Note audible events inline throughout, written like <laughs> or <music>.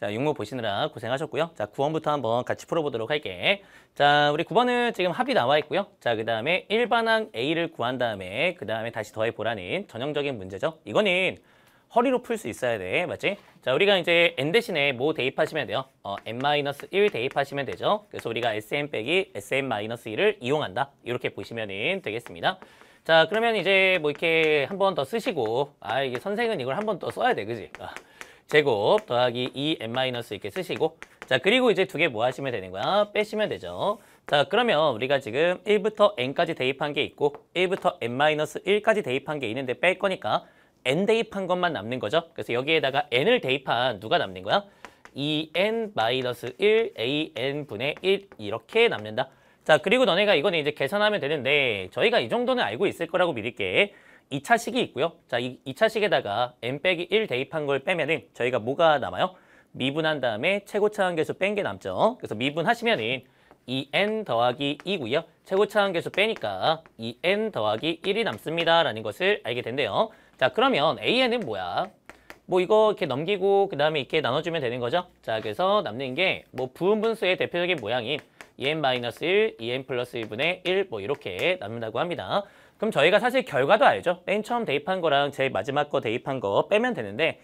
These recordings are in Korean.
자, 육모 보시느라 고생하셨고요. 자, 9번부터 한번 같이 풀어보도록 할게. 자, 우리 9번은 지금 합이 나와 있고요. 자, 그 다음에 일반항 A를 구한 다음에 그 다음에 다시 더해보라는 전형적인 문제죠. 이거는 허리로 풀 수 있어야 돼. 맞지? 자, 우리가 이제 n 대신에 뭐 대입하시면 돼요? 어, n-1 대입하시면 되죠. 그래서 우리가 sn 빼기 sn-1을 이용한다. 이렇게 보시면 되겠습니다. 자, 그러면 이제 뭐 이렇게 한 번 더 쓰시고 아, 이게 선생은 이걸 한 번 더 써야 돼. 그지? 아. 제곱 더하기 e n 마이너스 이렇게 쓰시고 자 그리고 이제 두 개 뭐 하시면 되는 거야? 빼시면 되죠. 자 그러면 우리가 지금 1부터 n까지 대입한 게 있고 1부터 n-1까지 대입한 게 있는데 뺄 거니까 n 대입한 것만 남는 거죠. 그래서 여기에다가 n을 대입한 누가 남는 거야? 2n-1 an분의 1 이렇게 남는다. 자 그리고 너네가 이거는 이제 계산하면 되는데 저희가 이 정도는 알고 있을 거라고 믿을게. 2차식이 있고요. 자, 이 2차식에다가 n 빼기 1 대입한 걸 빼면은 저희가 뭐가 남아요? 미분한 다음에 최고차 한계수 뺀 게 남죠. 그래서 미분하시면은 이 n 더하기 2고요. 최고차 한계수 빼니까 이 n 더하기 1이 남습니다. 라는 것을 알게 된대요. 자, 그러면 an은 뭐야? 뭐 이거 이렇게 넘기고 그 다음에 이렇게 나눠주면 되는 거죠. 자, 그래서 남는 게 뭐 부분 분수의 대표적인 모양인 2n-1, e 2n e 플러스 1분의 1 뭐 이렇게 남는다고 합니다. 그럼 저희가 사실 결과도 알죠. 맨 처음 대입한 거랑 제일 마지막 거 대입한 거 빼면 되는데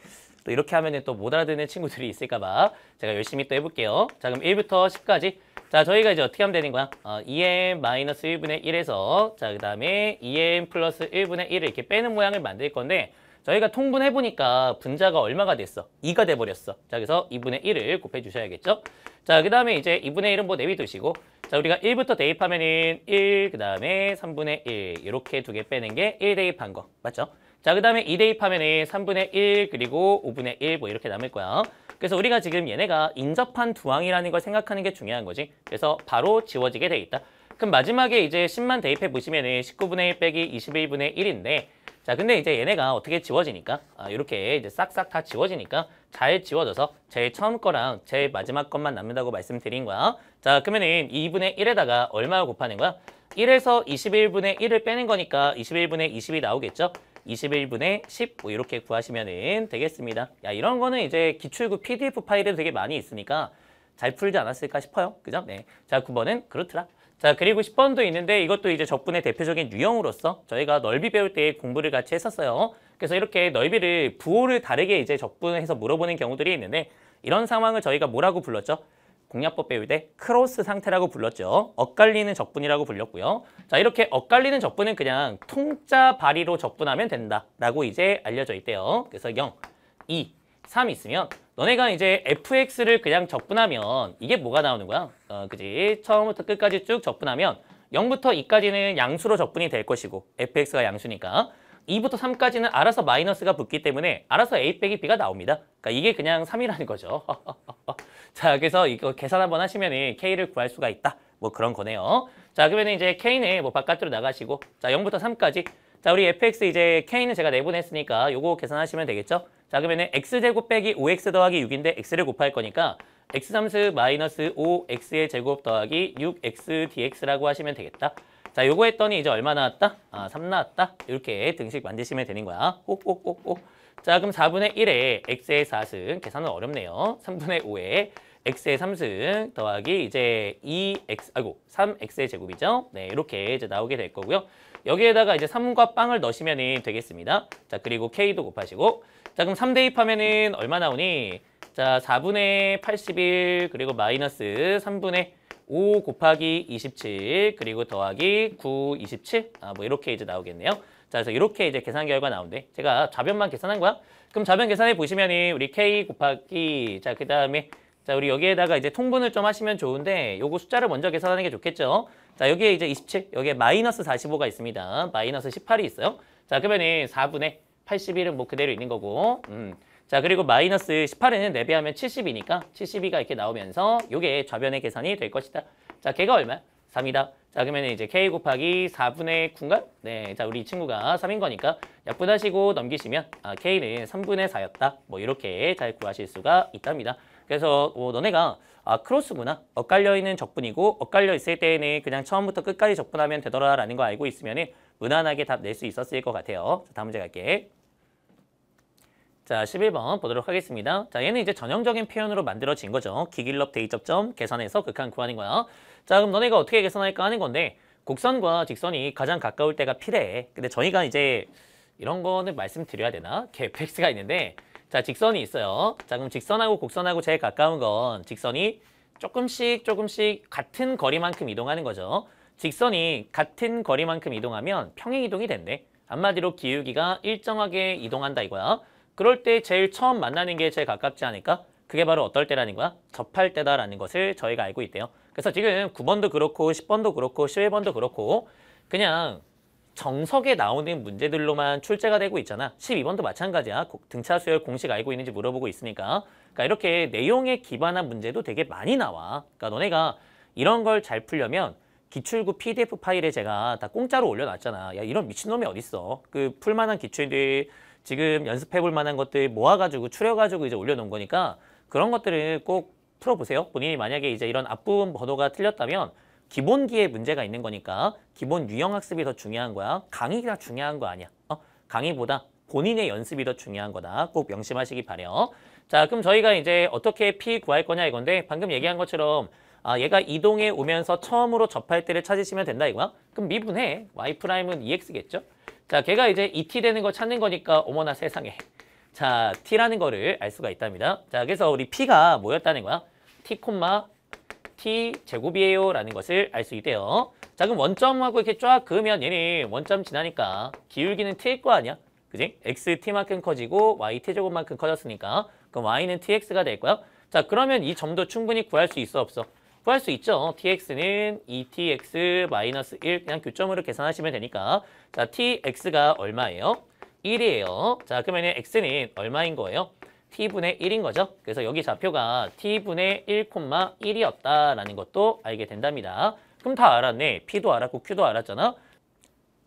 또 이렇게 하면 또 못 알아듣는 친구들이 있을까 봐 제가 열심히 또 해볼게요. 자 그럼 1부터 10까지 자 저희가 이제 어떻게 하면 되는 거야? 어, 2m e 마이너스 1분의 1에서 자그 다음에 2m e 플러스 1분의 1을 이렇게 빼는 모양을 만들 건데 저희가 통분해보니까 분자가 얼마가 됐어? 2가 돼버렸어. 자, 그래서 2분의 1을 곱해주셔야겠죠? 자, 그 다음에 이제 2분의 1은 뭐 내비두시고 자, 우리가 1부터 대입하면은 1, 그 다음에 3분의 1 이렇게 두 개 빼는 게 1 대입한 거, 맞죠? 자, 그 다음에 2 대입하면은 3분의 1 그리고 5분의 1뭐 이렇게 남을 거야. 그래서 우리가 지금 얘네가 인접한 두 항이라는 걸 생각하는 게 중요한 거지. 그래서 바로 지워지게 돼 있다. 그럼 마지막에 이제 10만 대입해 보시면은 19분의 1 빼기 21분의 1인데 자 근데 이제 얘네가 어떻게 지워지니까 아, 이렇게 이제 싹싹 다 지워지니까 잘 지워져서 제일 처음 거랑 제일 마지막 것만 남는다고 말씀드린 거야 자 그러면은 2분의 1에다가 얼마를 곱하는 거야? 1에서 21분의 1을 빼는 거니까 21분의 20이 나오겠죠? 21분의 10뭐 이렇게 구하시면 되겠습니다 야 이런 거는 이제 기출구 PDF 파일에 되게 많이 있으니까 잘 풀지 않았을까 싶어요 그죠? 네자 9번은 그렇더라 자 그리고 10번도 있는데 이것도 이제 적분의 대표적인 유형으로서 저희가 넓이 배울 때 공부를 같이 했었어요. 그래서 이렇게 넓이를 부호를 다르게 이제 적분해서 물어보는 경우들이 있는데 이런 상황을 저희가 뭐라고 불렀죠? 공략법 배울 때 크로스 상태라고 불렀죠. 엇갈리는 적분이라고 불렸고요. 자 이렇게 엇갈리는 적분은 그냥 통짜 발의로 적분하면 된다라고 이제 알려져 있대요. 그래서 0, 2, 3 있으면 너네가 이제 fx를 그냥 적분하면 이게 뭐가 나오는 거야? 어, 그지? 처음부터 끝까지 쭉 적분하면 0부터 2까지는 양수로 적분이 될 것이고 fx가 양수니까 2부터 3까지는 알아서 마이너스가 붙기 때문에 알아서 a 빼기 b가 나옵니다. 그러니까 이게 그냥 3이라는 거죠. <laughs> 자, 그래서 이거 계산 한번 하시면 k를 구할 수가 있다. 뭐 그런 거네요. 자, 그러면 이제 k는 뭐 바깥으로 나가시고 자, 0부터 3까지 자, 우리 fx 이제 k는 제가 내보냈으니까 요거 계산하시면 되겠죠? 자, 그러면은 x제곱 빼기 5x 더하기 6인데 x를 곱할 거니까 x3스 마이너스 5x의 제곱 더하기 6x dx라고 하시면 되겠다. 자, 요거 했더니 이제 얼마 나왔다? 아, 3 나왔다. 이렇게 등식 만드시면 되는 거야. 꼭꼭꼭꼭. 자, 그럼 4분의 1에 x의 4승, 계산은 어렵네요. 3분의 5에 x의 3승 더하기 이제 2x, 아이고, 3x의 제곱이죠. 네, 이렇게 이제 나오게 될 거고요. 여기에다가 이제 3과 빵을 넣으시면 되겠습니다. 자, 그리고 K도 곱하시고 자, 그럼 3대 입하면은 얼마 나오니? 자, 4분의 81 그리고 마이너스 3분의 5 곱하기 27 그리고 더하기 9, 27 아, 뭐 이렇게 이제 나오겠네요. 자, 그래서 이렇게 이제 계산 결과 나오는데 제가 좌변만 계산한 거야. 그럼 좌변 계산해 보시면은 우리 K 곱하기 자, 그 다음에 자, 우리 여기에다가 이제 통분을 좀 하시면 좋은데 요거 숫자를 먼저 계산하는 게 좋겠죠? 자, 여기에 이제 27, 여기에 마이너스 45가 있습니다. 마이너스 18이 있어요. 자, 그러면은 4분의 81은 뭐 그대로 있는 거고 음. 자, 그리고 마이너스 18에는 4배하면 70이니까 72가 이렇게 나오면서 요게 좌변의 계산이 될 것이다. 자, 개가 얼마야? 3이다. 자, 그러면 이제 k 곱하기 4분의 9인가? 네, 자, 우리 이 친구가 3인 거니까 약분하시고 넘기시면 아, k는 3분의 4였다. 뭐 이렇게 잘 구하실 수가 있답니다. 그래서 뭐 너네가 아, 크로스구나. 엇갈려 있는 적분이고 엇갈려 있을 때에는 그냥 처음부터 끝까지 적분하면 되더라라는 거 알고 있으면 무난하게 답 낼 수 있었을 것 같아요. 자, 다음 문제 갈게. 자, 11번 보도록 하겠습니다. 자, 얘는 이제 전형적인 표현으로 만들어진 거죠. 기길럽 대이접점 계산해서 극한 구하는 거야. 자, 그럼 너네가 어떻게 계산할까 하는 건데 곡선과 직선이 가장 가까울 때가 필해 근데 저희가 이제 이런 거는 말씀드려야 되나? 개획스가 <laughs> 있는데 자, 직선이 있어요. 자, 그럼 직선하고 곡선하고 제일 가까운 건 직선이 조금씩 조금씩 같은 거리만큼 이동하는 거죠. 직선이 같은 거리만큼 이동하면 평행 이동이 된대. 한마디로 기울기가 일정하게 이동한다 이거야. 그럴 때 제일 처음 만나는 게 제일 가깝지 않을까? 그게 바로 어떨 때라는 거야? 접할 때다라는 것을 저희가 알고 있대요. 그래서 지금 9번도 그렇고 10번도 그렇고 11번도 그렇고 그냥 정석에 나오는 문제들로만 출제가 되고 있잖아. 12번도 마찬가지야. 등차 수열 공식 알고 있는지 물어보고 있으니까. 그러니까 이렇게 내용에 기반한 문제도 되게 많이 나와. 그러니까 너네가 이런 걸 잘 풀려면 기출구 PDF 파일에 제가 다 공짜로 올려놨잖아. 야 이런 미친놈이 어딨어. 그 풀만한 기출들 지금 연습해볼 만한 것들 모아가지고 추려가지고 이제 올려놓은 거니까 그런 것들을 꼭 풀어보세요. 본인이 만약에 이제 이런 앞부분 번호가 틀렸다면 기본기에 문제가 있는 거니까 기본 유형 학습이 더 중요한 거야. 강의가 중요한 거 아니야. 어? 강의보다 본인의 연습이 더 중요한 거다. 꼭 명심하시기 바래요. 자, 그럼 저희가 이제 어떻게 피 구할 거냐 이건데 방금 얘기한 것처럼 아, 얘가 이동해 오면서 처음으로 접할 때를 찾으시면 된다 이거야. 그럼 미분해. y 프라임은 ex겠죠? 자, 걔가 이제 et 되는 거 찾는 거니까 어머나 세상에. 자, t라는 거를 알 수가 있답니다. 자, 그래서 우리 p가 뭐였다는 거야? t, t 제곱이에요 라는 것을 알 수 있대요. 자 그럼 원점하고 이렇게 쫙 그으면 얘는 원점 지나니까 기울기는 t일 거 아니야? 그지? xt만큼 커지고 yt제곱만큼 커졌으니까 그럼 y는 tx가 될 거야. 자 그러면 이 점도 충분히 구할 수 있어 없어? 구할 수 있죠. tx는 2tx-1 마이너스 그냥 교점으로 계산하시면 되니까 자 tx가 얼마예요? 1이에요. 자 그러면 x는 얼마인 거예요? t분의 1인 거죠. 그래서 여기 좌표가 t분의 1,1이었다라는 것도 알게 된답니다. 그럼 다 알았네. p도 알았고 q도 알았잖아.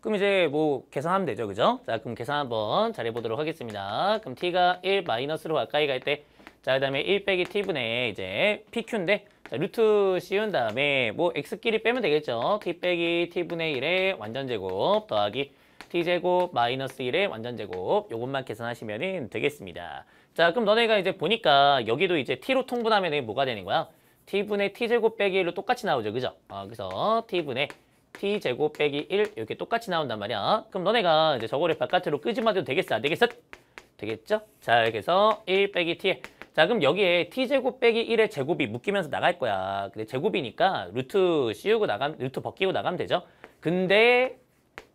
그럼 이제 뭐 계산하면 되죠. 그죠? 자, 그럼 계산 한번 잘해보도록 하겠습니다. 그럼 t가 1 마이너스로 가까이 갈 때 자, 그 다음에 1 빼기 t분의 이제 pq인데 자, 루트 씌운 다음에 뭐 x끼리 빼면 되겠죠. t 빼기 t분의 1의 완전제곱 더하기 t제곱 마이너스 1의 완전제곱 요것만 계산하시면 되겠습니다. 자, 그럼 너네가 이제 보니까 여기도 이제 t로 통분하면 이게 뭐가 되는 거야? t분의 t제곱 빼기 1로 똑같이 나오죠. 그죠? 아, 그래서 t분의 t제곱 빼기 1 이렇게 똑같이 나온단 말이야. 그럼 너네가 이제 저거를 바깥으로 끄집어도 되겠어? 안 되겠어? 되겠죠? 자, 이렇게 해서 1 빼기 t 자, 그럼 여기에 t제곱 빼기 1의 제곱이 묶이면서 나갈 거야. 근데 제곱이니까 루트 씌우고 나가면, 루트 벗기고 나가면 되죠? 근데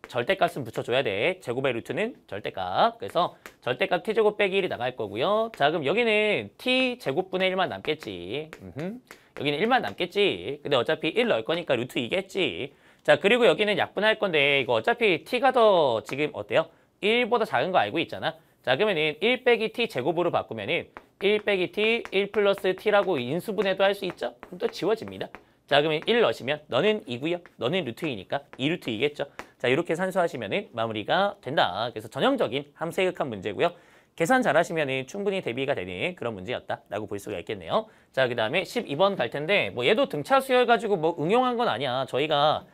절대값은 붙여줘야 돼. 제곱의 루트는 절대값. 그래서 절대값 t제곱 빼기 1이 나갈 거고요. 자, 그럼 여기는 t제곱분의 1만 남겠지. 음흠. 여기는 1만 남겠지. 근데 어차피 1 넣을 거니까 루트 2겠지. 자, 그리고 여기는 약분할 건데 이거 어차피 t가 더 지금 어때요? 1보다 작은 거 알고 있잖아. 자, 그러면은 1 빼기 t제곱으로 바꾸면은 1 빼기 t, 1 플러스 t라고 인수분해도 할 수 있죠? 그럼 또 지워집니다. 자 그러면 1 넣으시면 너는 2고요. 너는 루트 2니까 2루트 2겠죠. 자 이렇게 산수하시면 마무리가 된다. 그래서 전형적인 함수해극한 문제고요. 계산 잘하시면 충분히 대비가 되는 그런 문제였다라고 볼 수가 있겠네요. 자, 그 다음에 12번 갈 텐데 뭐 얘도 등차 수열 가지고 뭐 응용한 건 아니야. 저희가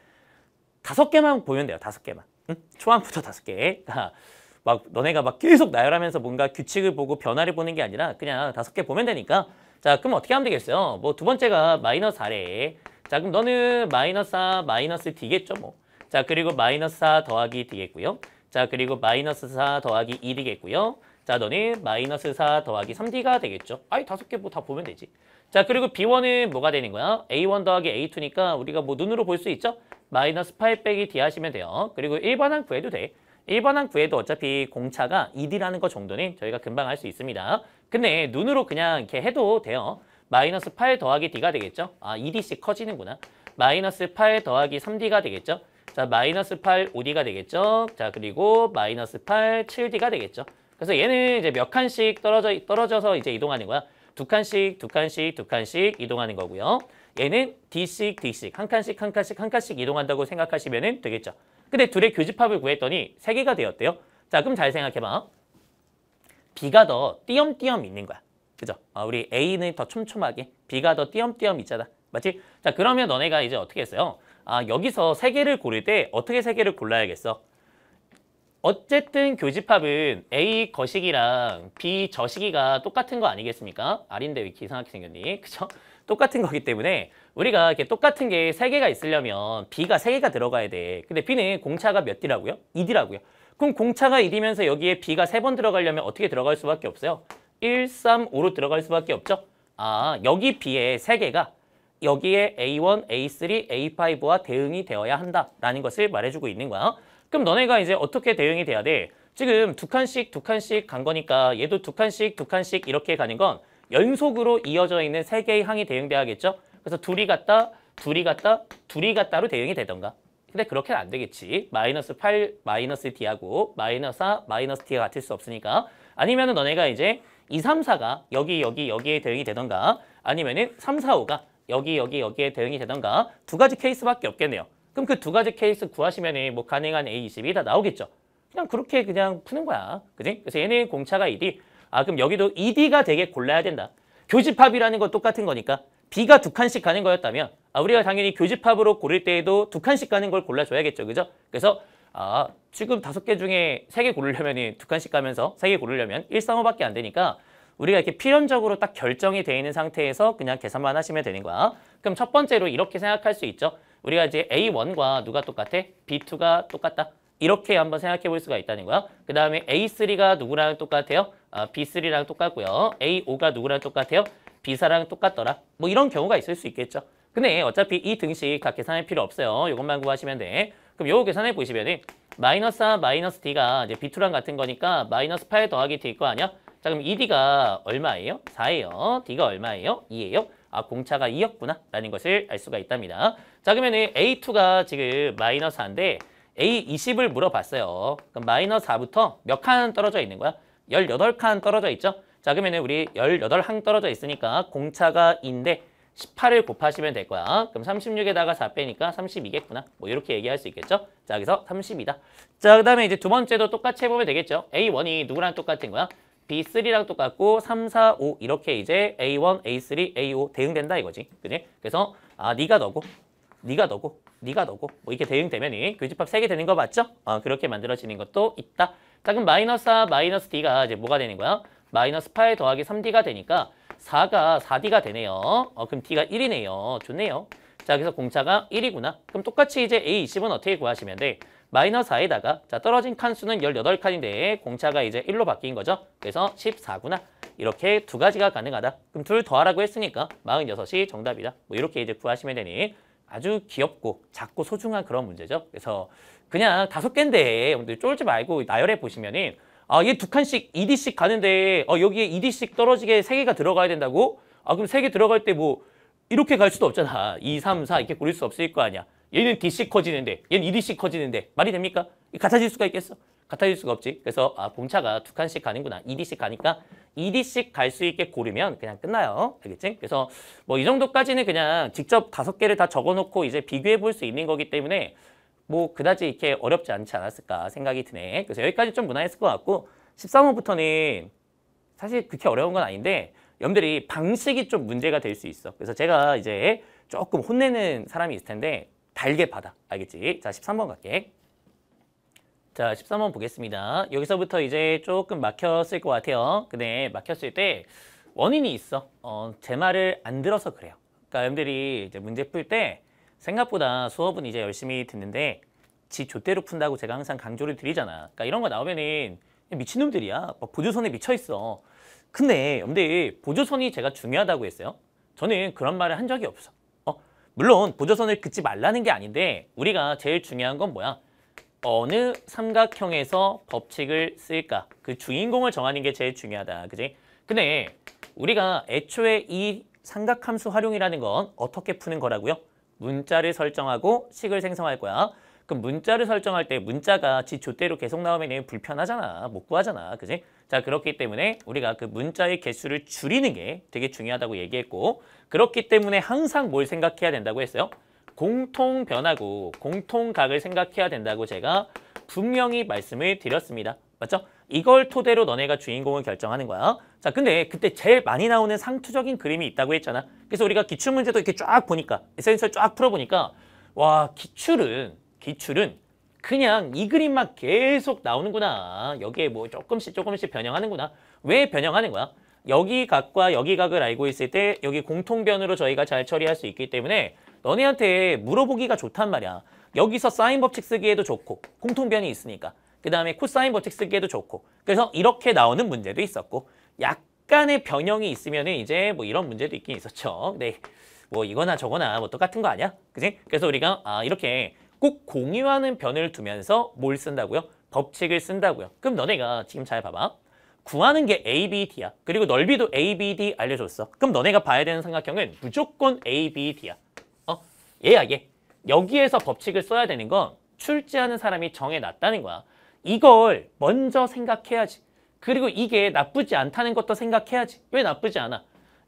다섯 개만 보면 돼요. 다섯 개만. 응? 초안부터 다섯 개. 아, 막 너네가 막 계속 나열하면서 뭔가 규칙을 보고 변화를 보는 게 아니라 그냥 다섯 개 보면 되니까 자, 그럼 어떻게 하면 되겠어요? 뭐 두 번째가 마이너스 아래. 자, 그럼 너는 마이너스 4, 마이너스 D겠죠, 뭐. 자, 그리고 마이너스 4 더하기 D겠고요. 자, 그리고 마이너스 4 더하기 2이겠고요 e 자, 너는 마이너스 4 더하기 3D가 되겠죠. 아이, 다섯 개 뭐 다 보면 되지. 자, 그리고 B1은 뭐가 되는 거야? A1 더하기 A2니까 우리가 뭐 눈으로 볼 수 있죠? 마이너스 8 빼기 D 하시면 돼요. 그리고 1번 항 구해도 돼. 1번 항 구해도 어차피 공차가 2D라는 거 정도는 저희가 금방 할 수 있습니다. 근데 눈으로 그냥 이렇게 해도 돼요. 마이너스 8 더하기 d가 되겠죠? 아, 2d씩 커지는구나. 마이너스 8 더하기 3d가 되겠죠? 자, 마이너스 8 5d가 되겠죠? 자, 그리고 마이너스 8 7d가 되겠죠? 그래서 얘는 이제 몇 칸씩 떨어져, 떨어져서 이제 이동하는 거야? 두 칸씩, 두 칸씩, 두 칸씩 이동하는 거고요. 얘는 D씩, D씩, 한 칸씩, 한 칸씩, 한 칸씩 이동한다고 생각하시면 되겠죠. 근데 둘의 교집합을 구했더니 세개가 되었대요. 자, 그럼 잘 생각해봐. B가 더 띄엄띄엄 있는 거야. 그죠? 어, 우리 A는 더 촘촘하게, B가 더 띄엄띄엄 있잖아. 맞지? 자, 그러면 너네가 이제 어떻게 했어요? 아, 여기서 세 개를 고를 때 어떻게 세 개를 골라야겠어? 어쨌든 교집합은 A 거식이랑 B 저식이가 똑같은 거 아니겠습니까? R인데 왜 이렇게 이상하게 생겼니? <laughs> 그죠? 똑같은 거기 때문에 우리가 이렇게 똑같은 게 세개가 있으려면 B가 세개가 들어가야 돼. 근데 B는 공차가 몇 D라고요? 2D라고요. 그럼 공차가 1이면서 여기에 B가 3번 들어가려면 어떻게 들어갈 수밖에 없어요? 1, 3, 5로 들어갈 수밖에 없죠? 아, 여기 b 에 3개가 여기에 A1, A3, A5와 대응이 되어야 한다라는 것을 말해주고 있는 거야. 그럼 너네가 이제 어떻게 대응이 돼야 돼? 지금 두 칸씩 두 칸씩 간 거니까 얘도 두 칸씩 두 칸씩 이렇게 가는 건 연속으로 이어져 있는 세 개의 항이 대응돼야겠죠? 그래서 둘이 갔다, 둘이 갔다, 둘이 갔다로 대응이 되던가. 근데 그렇게는 안 되겠지. 마이너스 8, 마이너스 D하고 마이너스 4, 마이너스 D가 같을 수 없으니까 아니면은 너네가 이제 2, 3, 4가 여기, 여기, 여기에 대응이 되던가 아니면은 3, 4, 5가 여기, 여기, 여기에 대응이 되던가 두 가지 케이스밖에 없겠네요. 그럼 그 두 가지 케이스 구하시면은 뭐 가능한 A20이 다 나오겠죠. 그냥 그렇게 그냥 푸는 거야. 그지? 그래서 얘네 공차가 1이 아 그럼 여기도 2 d 가 되게 골라야 된다. 교집합이라는 건 똑같은 거니까 B가 두 칸씩 가는 거였다면 아, 우리가 당연히 교집합으로 고를 때에도 두 칸씩 가는 걸 골라줘야겠죠. 그죠? 그래서 아, 지금 다섯 개 중에 세 개 고르려면 두 칸씩 가면서 세 개 고르려면 1, 3, 5밖에 안 되니까 우리가 이렇게 필연적으로 딱 결정이 되어 있는 상태에서 그냥 계산만 하시면 되는 거야. 그럼 첫 번째로 이렇게 생각할 수 있죠. 우리가 이제 A1과 누가 똑같아? B2가 똑같다. 이렇게 한번 생각해 볼 수가 있다는 거야. 그 다음에 A3가 누구랑 똑같아요? 아, B3랑 똑같고요. A5가 누구랑 똑같아요? B사랑 똑같더라. 뭐 이런 경우가 있을 수 있겠죠. 근데 어차피 이 등식 각 계산할 필요 없어요. 이것만 구하시면 돼. 그럼 요 계산해 보시면은 마이너스 4, 아, 마이너스 D가 이제 B2랑 같은 거니까 마이너스 8 더하기 D일 거 아니야? 자 그럼 이 d 가 얼마예요? 4예요. D가 얼마예요? 2예요. 아 공차가 2였구나 라는 것을 알 수가 있답니다. 자 그러면 은 A2가 지금 마이너스 4인데 A20을 물어봤어요. 그럼 마이너스 4부터 몇 칸 떨어져 있는 거야? 18칸 떨어져 있죠? 자 그러면 우리 18항 떨어져 있으니까 공차가 2인데 18을 곱하시면 될 거야. 그럼 36에다가 4 빼니까 32겠구나. 뭐 이렇게 얘기할 수 있겠죠? 자, 그래서 3이다 자, 그 다음에 이제 두 번째도 똑같이 해보면 되겠죠? A1이 누구랑 똑같은 거야? B3랑 똑같고 3, 4, 5 이렇게 이제 A1, A3, A5 대응된다 이거지. 그지? 그래서 아, 네가 너고 네가 너고 네가 너고 뭐 이렇게 대응되면이 교집합 3개 되는 거 맞죠? 아, 그렇게 만들어지는 것도 있다. 자, 그럼 마이너스 4, 마이너스 D가 이제 뭐가 되는 거야? 마이너스 8 더하기 3D가 되니까 4가 4D가 되네요. 어, 그럼 D가 1이네요. 좋네요. 자, 그래서 공차가 1이구나. 그럼 똑같이 이제 A20은 어떻게 구하시면 돼? 마이너스 4에다가 자 떨어진 칸수는 18칸인데 공차가 이제 1로 바뀐 거죠. 그래서 14구나. 이렇게 두 가지가 가능하다. 그럼 둘 더하라고 했으니까 46이 정답이다. 뭐 이렇게 이제 구하시면 되니 아주 귀엽고 작고 소중한 그런 문제죠. 그래서 그냥 다섯 개인데 여러분들 쫄지 말고 나열해 보시면은 아, 얘 두 칸씩 2D씩 가는데 어, 여기에 2D씩 떨어지게 세개가 들어가야 된다고? 아, 그럼 세 개 들어갈 때 뭐 이렇게 갈 수도 없잖아. 2, 3, 4 이렇게 고를수 없을 거 아니야. 얘는 D씩 커지는데 얘는 2D씩 커지는데 말이 됩니까? 같아질 수가 있겠어? 같아질 수가 없지. 그래서 아, 봄차가 두 칸씩 가는구나. 2D씩 가니까 2D씩 갈 수 있게 고르면 그냥 끝나요. 알겠지? 그래서 뭐 이 정도까지는 그냥 직접 다섯 개를 다 적어놓고 이제 비교해 볼 수 있는 거기 때문에 뭐 그다지 이렇게 어렵지 않지 않았을까 생각이 드네. 그래서 여기까지 좀 무난했을 것 같고 13호부터는 사실 그렇게 어려운 건 아닌데 염들이 방식이 좀 문제가 될 수 있어. 그래서 제가 이제 조금 혼내는 사람이 있을 텐데 달게 받아. 알겠지? 자, 13번 갈게. 자, 13번 보겠습니다. 여기서부터 이제 조금 막혔을 것 같아요. 근데 막혔을 때 원인이 있어. 어, 제 말을 안 들어서 그래요. 그러니까 염들이 이제 문제 풀때 생각보다 수업은 이제 열심히 듣는데 지 좆대로 푼다고 제가 항상 강조를 드리잖아. 그러니까 이런 거 나오면은 미친놈들이야. 보조선에 미쳐있어. 근데 염대 보조선이 제가 중요하다고 했어요. 저는 그런 말을 한 적이 없어. 어? 물론 보조선을 긋지 말라는 게 아닌데 우리가 제일 중요한 건 뭐야? 어느 삼각형에서 법칙을 쓸까? 그 주인공을 정하는 게 제일 중요하다. 그지? 근데 우리가 애초에 이 삼각함수 활용이라는 건 어떻게 푸는 거라고요? 문자를 설정하고 식을 생성할 거야. 그럼 문자를 설정할 때 문자가 지 조대로 계속 나오면 불편하잖아. 못 구하잖아. 그지? 자, 그렇기 때문에 우리가 그 문자의 개수를 줄이는 게 되게 중요하다고 얘기했고 그렇기 때문에 항상 뭘 생각해야 된다고 했어요? 공통 변하고 공통각을 생각해야 된다고 제가 분명히 말씀을 드렸습니다. 맞죠? 이걸 토대로 너네가 주인공을 결정하는 거야. 자, 근데 그때 제일 많이 나오는 상투적인 그림이 있다고 했잖아. 그래서 우리가 기출문제도 이렇게 쫙 보니까, 에센셜 쫙 풀어보니까, 와, 기출은, 기출은 그냥 이 그림만 계속 나오는구나. 여기에 뭐 조금씩 조금씩 변형하는구나. 왜 변형하는 거야? 여기 각과 여기 각을 알고 있을 때 여기 공통변으로 저희가 잘 처리할 수 있기 때문에 너네한테 물어보기가 좋단 말이야. 여기서 사인 법칙 쓰기에도 좋고 공통변이 있으니까. 그 다음에 코사인 버텍스계도 좋고 그래서 이렇게 나오는 문제도 있었고 약간의 변형이 있으면 은 이제 뭐 이런 문제도 있긴 있었죠. 네. 뭐 이거나 저거나 뭐 똑같은 거 아니야? 그지? 그래서 우리가 아 이렇게 꼭 공유하는 변을 두면서 뭘 쓴다고요? 법칙을 쓴다고요. 그럼 너네가 지금 잘 봐봐. 구하는 게 A, B, D야. 그리고 넓이도 A, B, D 알려줬어. 그럼 너네가 봐야 되는 삼각형은 무조건 A, B, D야. 어? 얘야 얘. 여기에서 법칙을 써야 되는 건 출제하는 사람이 정해놨다는 거야. 이걸 먼저 생각해야지. 그리고 이게 나쁘지 않다는 것도 생각해야지. 왜 나쁘지 않아?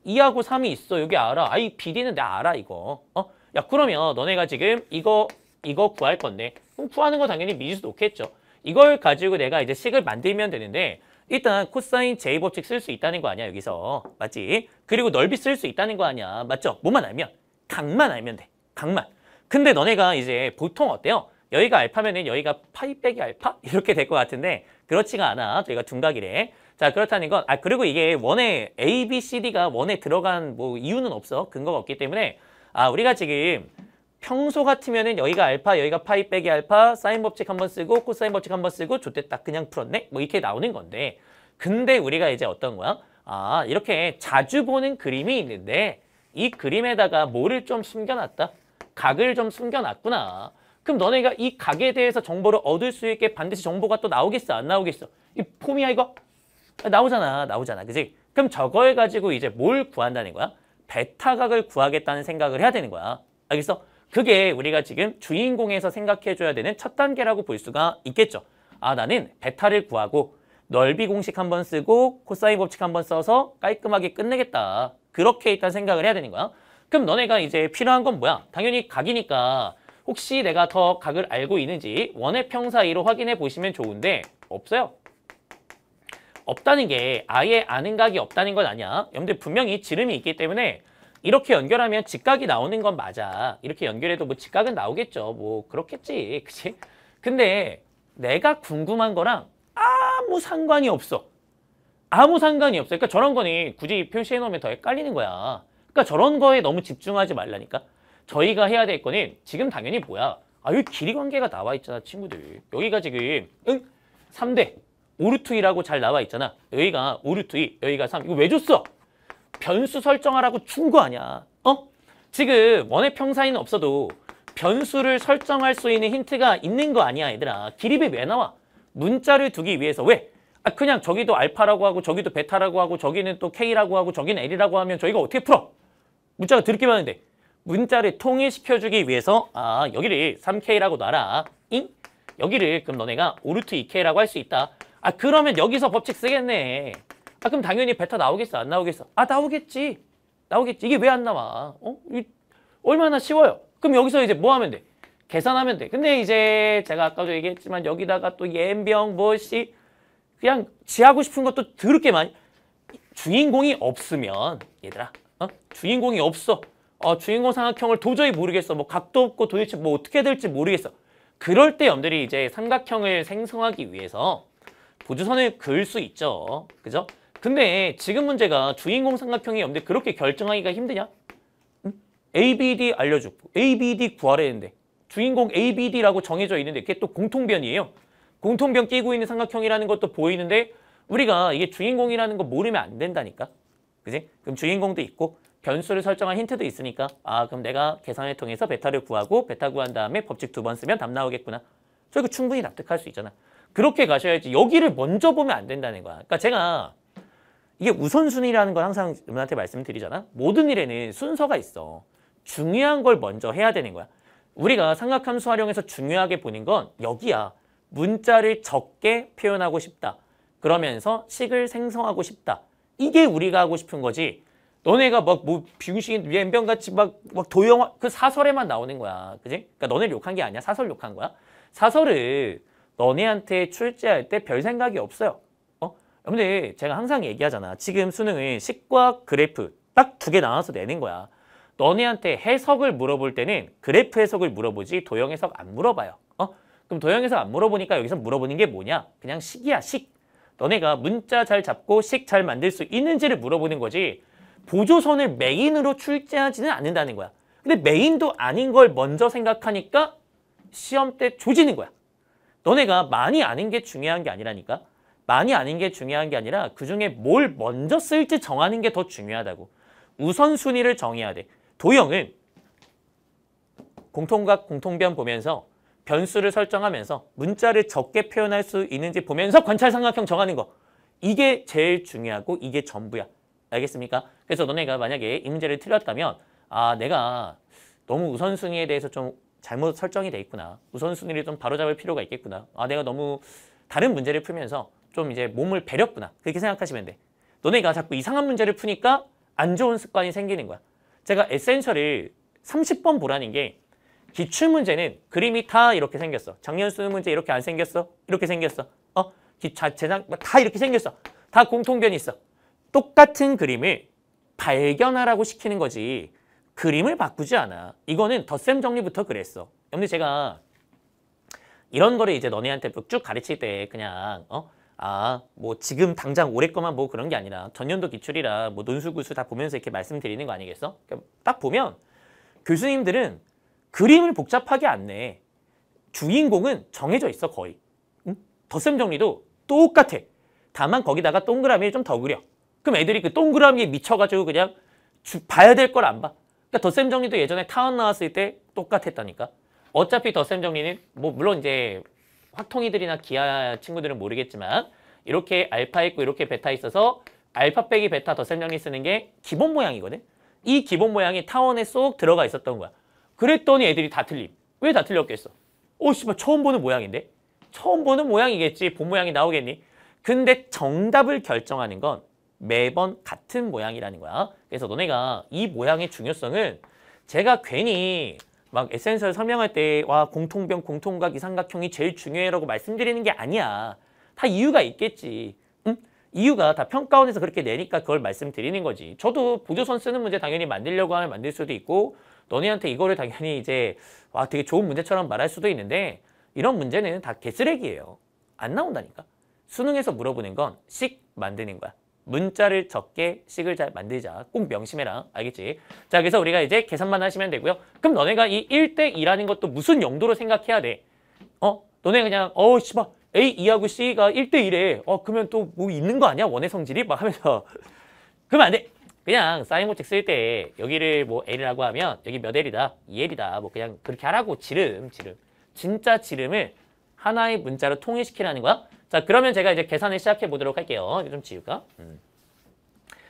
2하고 3이 있어. 여기 알아. 아이 비리는 내가 알아 이거. 어? 야 그러면 너네가 지금 이거 이거 구할 건데 그럼 구하는 거 당연히 미지수 도없겠죠 이걸 가지고 내가 이제 식을 만들면 되는데 일단 코사인 제이법칙 쓸 수 있다는 거 아니야 여기서 맞지? 그리고 넓이 쓸 수 있다는 거 아니야 맞죠? 뭐만 알면? 각만 알면 돼. 각만. 근데 너네가 이제 보통 어때요? 여기가 알파면은 여기가 파이 빼기 알파? <laughs> 이렇게 될 것 같은데 그렇지가 않아. 저희가 둔각이래. 자 그렇다는 건 아 그리고 이게 원에 A, B, C, D가 원에 들어간 뭐 이유는 없어. 근거가 없기 때문에 아 우리가 지금 평소 같으면은 여기가 알파, 여기가 파이 빼기 알파, 사인 법칙 한 번 쓰고 코사인 법칙 한 번 쓰고 좋대 딱 그냥 풀었네? 뭐 이렇게 나오는 건데 근데 우리가 이제 어떤 거야? 아 이렇게 자주 보는 그림이 있는데 이 그림에다가 뭐를 좀 숨겨놨다? 각을 좀 숨겨놨구나. 그럼 너네가 이 가게에 대해서 정보를 얻을 수 있게 반드시 정보가 또 나오겠어? 안 나오겠어? 이 폼이야 이거? 아, 나오잖아. 나오잖아. 그지? 그럼 저걸 가지고 이제 뭘 구한다는 거야? 베타각을 구하겠다는 생각을 해야 되는 거야. 알겠어? 그게 우리가 지금 주인공에서 생각해줘야 되는 첫 단계라고 볼 수가 있겠죠. 아 나는 베타를 구하고 넓이 공식 한번 쓰고 코사인 법칙 한번 써서 깔끔하게 끝내겠다. 그렇게 일단 생각을 해야 되는 거야. 그럼 너네가 이제 필요한 건 뭐야? 당연히 각이니까 혹시 내가 더 각을 알고 있는지 원의 평사이로 확인해 보시면 좋은데 없어요. 없다는 게 아예 아는 각이 없다는 건 아니야. 여러분들 분명히 지름이 있기 때문에 이렇게 연결하면 직각이 나오는 건 맞아. 이렇게 연결해도 뭐 직각은 나오겠죠. 뭐 그렇겠지. <laughs> 그치? 근데 내가 궁금한 거랑 아무 상관이 없어. 아무 상관이 없어. 그러니까 저런 거니 굳이 표시해 놓으면 더 헷갈리는 거야. 그러니까 저런 거에 너무 집중하지 말라니까. 저희가 해야 될 거는 지금 당연히 뭐야? 아, 여기 길이 관계가 나와 있잖아, 친구들. 여기가 지금 응? 3대 오르투이라고 잘 나와 있잖아. 여기가 오르투이, 여기가 3. 이거 왜 줬어? 변수 설정하라고 준 거 아니야. 어? 지금 원의 평사인 없어도 변수를 설정할 수 있는 힌트가 있는 거 아니야, 얘들아. 기립이 왜 나와? 문자를 두기 위해서. 왜? 아, 그냥 저기도 알파라고 하고 저기도 베타라고 하고 저기는 또 K라고 하고 저기는 L이라고 하면 저희가 어떻게 풀어? 문자가 들럽게 많은데. 문자를 통일시켜주기 위해서 아 여기를 3K라고 놔라. 잉? 여기를 그럼 너네가 오르트 2K라고 할 수 있다. 아 그러면 여기서 법칙 쓰겠네. 아 그럼 당연히 베타 나오겠어? 안 나오겠어? 아 나오겠지. 나오겠지. 이게 왜 안 나와? 어? 이, 얼마나 쉬워요. 그럼 여기서 이제 뭐 하면 돼? 계산하면 돼. 근데 이제 제가 아까도 얘기했지만 여기다가 또 옌병 뭐시 그냥 지하고 싶은 것도 더럽게 많이 주인공이 없으면 얘들아 어? 주인공이 없어. 어, 주인공 삼각형을 도저히 모르겠어. 뭐 각도 없고 도대체 뭐 어떻게 될지 모르겠어. 그럴 때염들이 이제 삼각형을 생성하기 위해서 보조선을 그을 수 있죠. 그죠? 근데 지금 문제가 주인공 삼각형이 염는데 그렇게 결정하기가 힘드냐? 응? ABD 알려주고 ABD 구하라는데 주인공 ABD라고 정해져 있는데 그게 또 공통변이에요. 공통변 끼고 있는 삼각형이라는 것도 보이는데 우리가 이게 주인공이라는 거 모르면 안 된다니까. 그지? 그럼 주인공도 있고 변수를 설정한 힌트도 있으니까 아 그럼 내가 계산을 통해서 베타를 구하고 베타 구한 다음에 법칙 두 번 쓰면 답 나오겠구나. 저 이거 충분히 납득할 수 있잖아. 그렇게 가셔야지 여기를 먼저 보면 안 된다는 거야. 그러니까 제가 이게 우선순위라는 걸 항상 여러분한테 말씀드리잖아. 모든 일에는 순서가 있어. 중요한 걸 먼저 해야 되는 거야. 우리가 삼각함수 활용해서 중요하게 보는 건 여기야. 문자를 적게 표현하고 싶다. 그러면서 식을 생성하고 싶다. 이게 우리가 하고 싶은 거지. 너네가 막 뭐 비공식인 연병같이 막 막 도형 그 사설에만 나오는 거야. 그지? 그러니까 너네 욕한 게 아니야. 사설 욕한 거야. 사설을 너네한테 출제할 때 별 생각이 없어요. 어? 여러분들 제가 항상 얘기하잖아. 지금 수능은 식과 그래프 딱 두 개 나눠서 내는 거야. 너네한테 해석을 물어볼 때는 그래프 해석을 물어보지 도형 해석 안 물어봐요. 어? 그럼 도형 해석 안 물어보니까 여기서 물어보는 게 뭐냐? 그냥 식이야, 식. 너네가 문자 잘 잡고 식 잘 만들 수 있는지를 물어보는 거지 보조선을 메인으로 출제하지는 않는다는 거야. 근데 메인도 아닌 걸 먼저 생각하니까 시험 때 조지는 거야. 너네가 많이 아는 게 중요한 게 아니라니까. 많이 아는 게 중요한 게 아니라 그중에 뭘 먼저 쓸지 정하는 게 더 중요하다고. 우선순위를 정해야 돼. 도형은 공통각, 공통변 보면서 변수를 설정하면서 문자를 적게 표현할 수 있는지 보면서 관찰삼각형 정하는 거. 이게 제일 중요하고 이게 전부야. 알겠습니까? 그래서 너네가 만약에 이 문제를 틀렸다면 아 내가 너무 우선순위에 대해서 좀 잘못 설정이 돼 있구나. 우선순위를 좀 바로잡을 필요가 있겠구나. 아 내가 너무 다른 문제를 풀면서 좀 이제 몸을 배렸구나. 그렇게 생각하시면 돼. 너네가 자꾸 이상한 문제를 푸니까 안 좋은 습관이 생기는 거야. 제가 에센셜을 30번 보라는 게 기출문제는 그림이 다 이렇게 생겼어. 작년 수능 문제 이렇게 안 생겼어? 이렇게 생겼어. 어? 기, 자, 재장, 뭐 다 이렇게 생겼어. 다 공통변이 있어. 똑같은 그림을 발견하라고 시키는 거지 그림을 바꾸지 않아. 이거는 덧셈 정리부터 그랬어. 근데 제가 이런 거를 이제 너네한테 쭉 가르칠 때 그냥 어? 아, 뭐 지금 당장 올해 거만 뭐 그런 게 아니라 전년도 기출이라 뭐 논술구수 다 보면서 이렇게 말씀드리는 거 아니겠어? 그러니까 딱 보면 교수님들은 그림을 복잡하게 안 내. 주인공은 정해져 있어 거의. 응? 덧셈 정리도 똑같아. 다만 거기다가 동그라미를 좀 더 그려. 그럼 애들이 그 동그라미에 미쳐가지고 그냥 주, 봐야 될 걸 안 봐. 그러니까 덧셈 정리도 예전에 타원 나왔을 때 똑같았다니까. 어차피 덧셈 정리는 뭐 물론 이제 확통이들이나 기아 친구들은 모르겠지만 이렇게 알파 있고 이렇게 베타 있어서 알파 빼기 베타 덧셈 정리 쓰는 게 기본 모양이거든. 이 기본 모양이 타원에 쏙 들어가 있었던 거야. 그랬더니 애들이 다 틀림. 왜 다 틀렸겠어? 오 씨발 처음 보는 모양인데? 처음 보는 모양이겠지. 본 모양이 나오겠니? 근데 정답을 결정하는 건 매번 같은 모양이라는 거야. 그래서 너네가 이 모양의 중요성은 제가 괜히 막 에센셜 설명할 때 와공통병 공통각, 이삼각형이 제일 중요해라고 말씀드리는 게 아니야. 다 이유가 있겠지. 응? 이유가 다 평가원에서 그렇게 내니까 그걸 말씀드리는 거지. 저도 보조선 쓰는 문제 당연히 만들려고 하면 만들 수도 있고 너네한테 이거를 당연히 이제 와 되게 좋은 문제처럼 말할 수도 있는데 이런 문제는 다 개쓰레기예요. 안 나온다니까. 수능에서 물어보는 건 식 만드는 거야. 문자를 적게 식을 잘 만들자. 꼭 명심해라. 알겠지? 자, 그래서 우리가 이제 계산만 하시면 되고요. 그럼 너네가 이 1대2라는 것도 무슨 용도로 생각해야 돼? 어? 너네 그냥 어우 씨발 A 2하고 e C가 1대1에 어 그러면 또 뭐 있는 거 아니야? 원의 성질이? 막 하면서 <laughs> 그러면 안 돼. 그냥 사인공책 쓸 때 여기를 뭐 L이라고 하면 여기 몇 L이다? 2L이다. 뭐 그냥 그렇게 하라고 지름, 지름. 진짜 지름을 하나의 문자로 통일시키라는 거야. 자, 그러면 제가 이제 계산을 시작해 보도록 할게요. 좀 지울까? 음.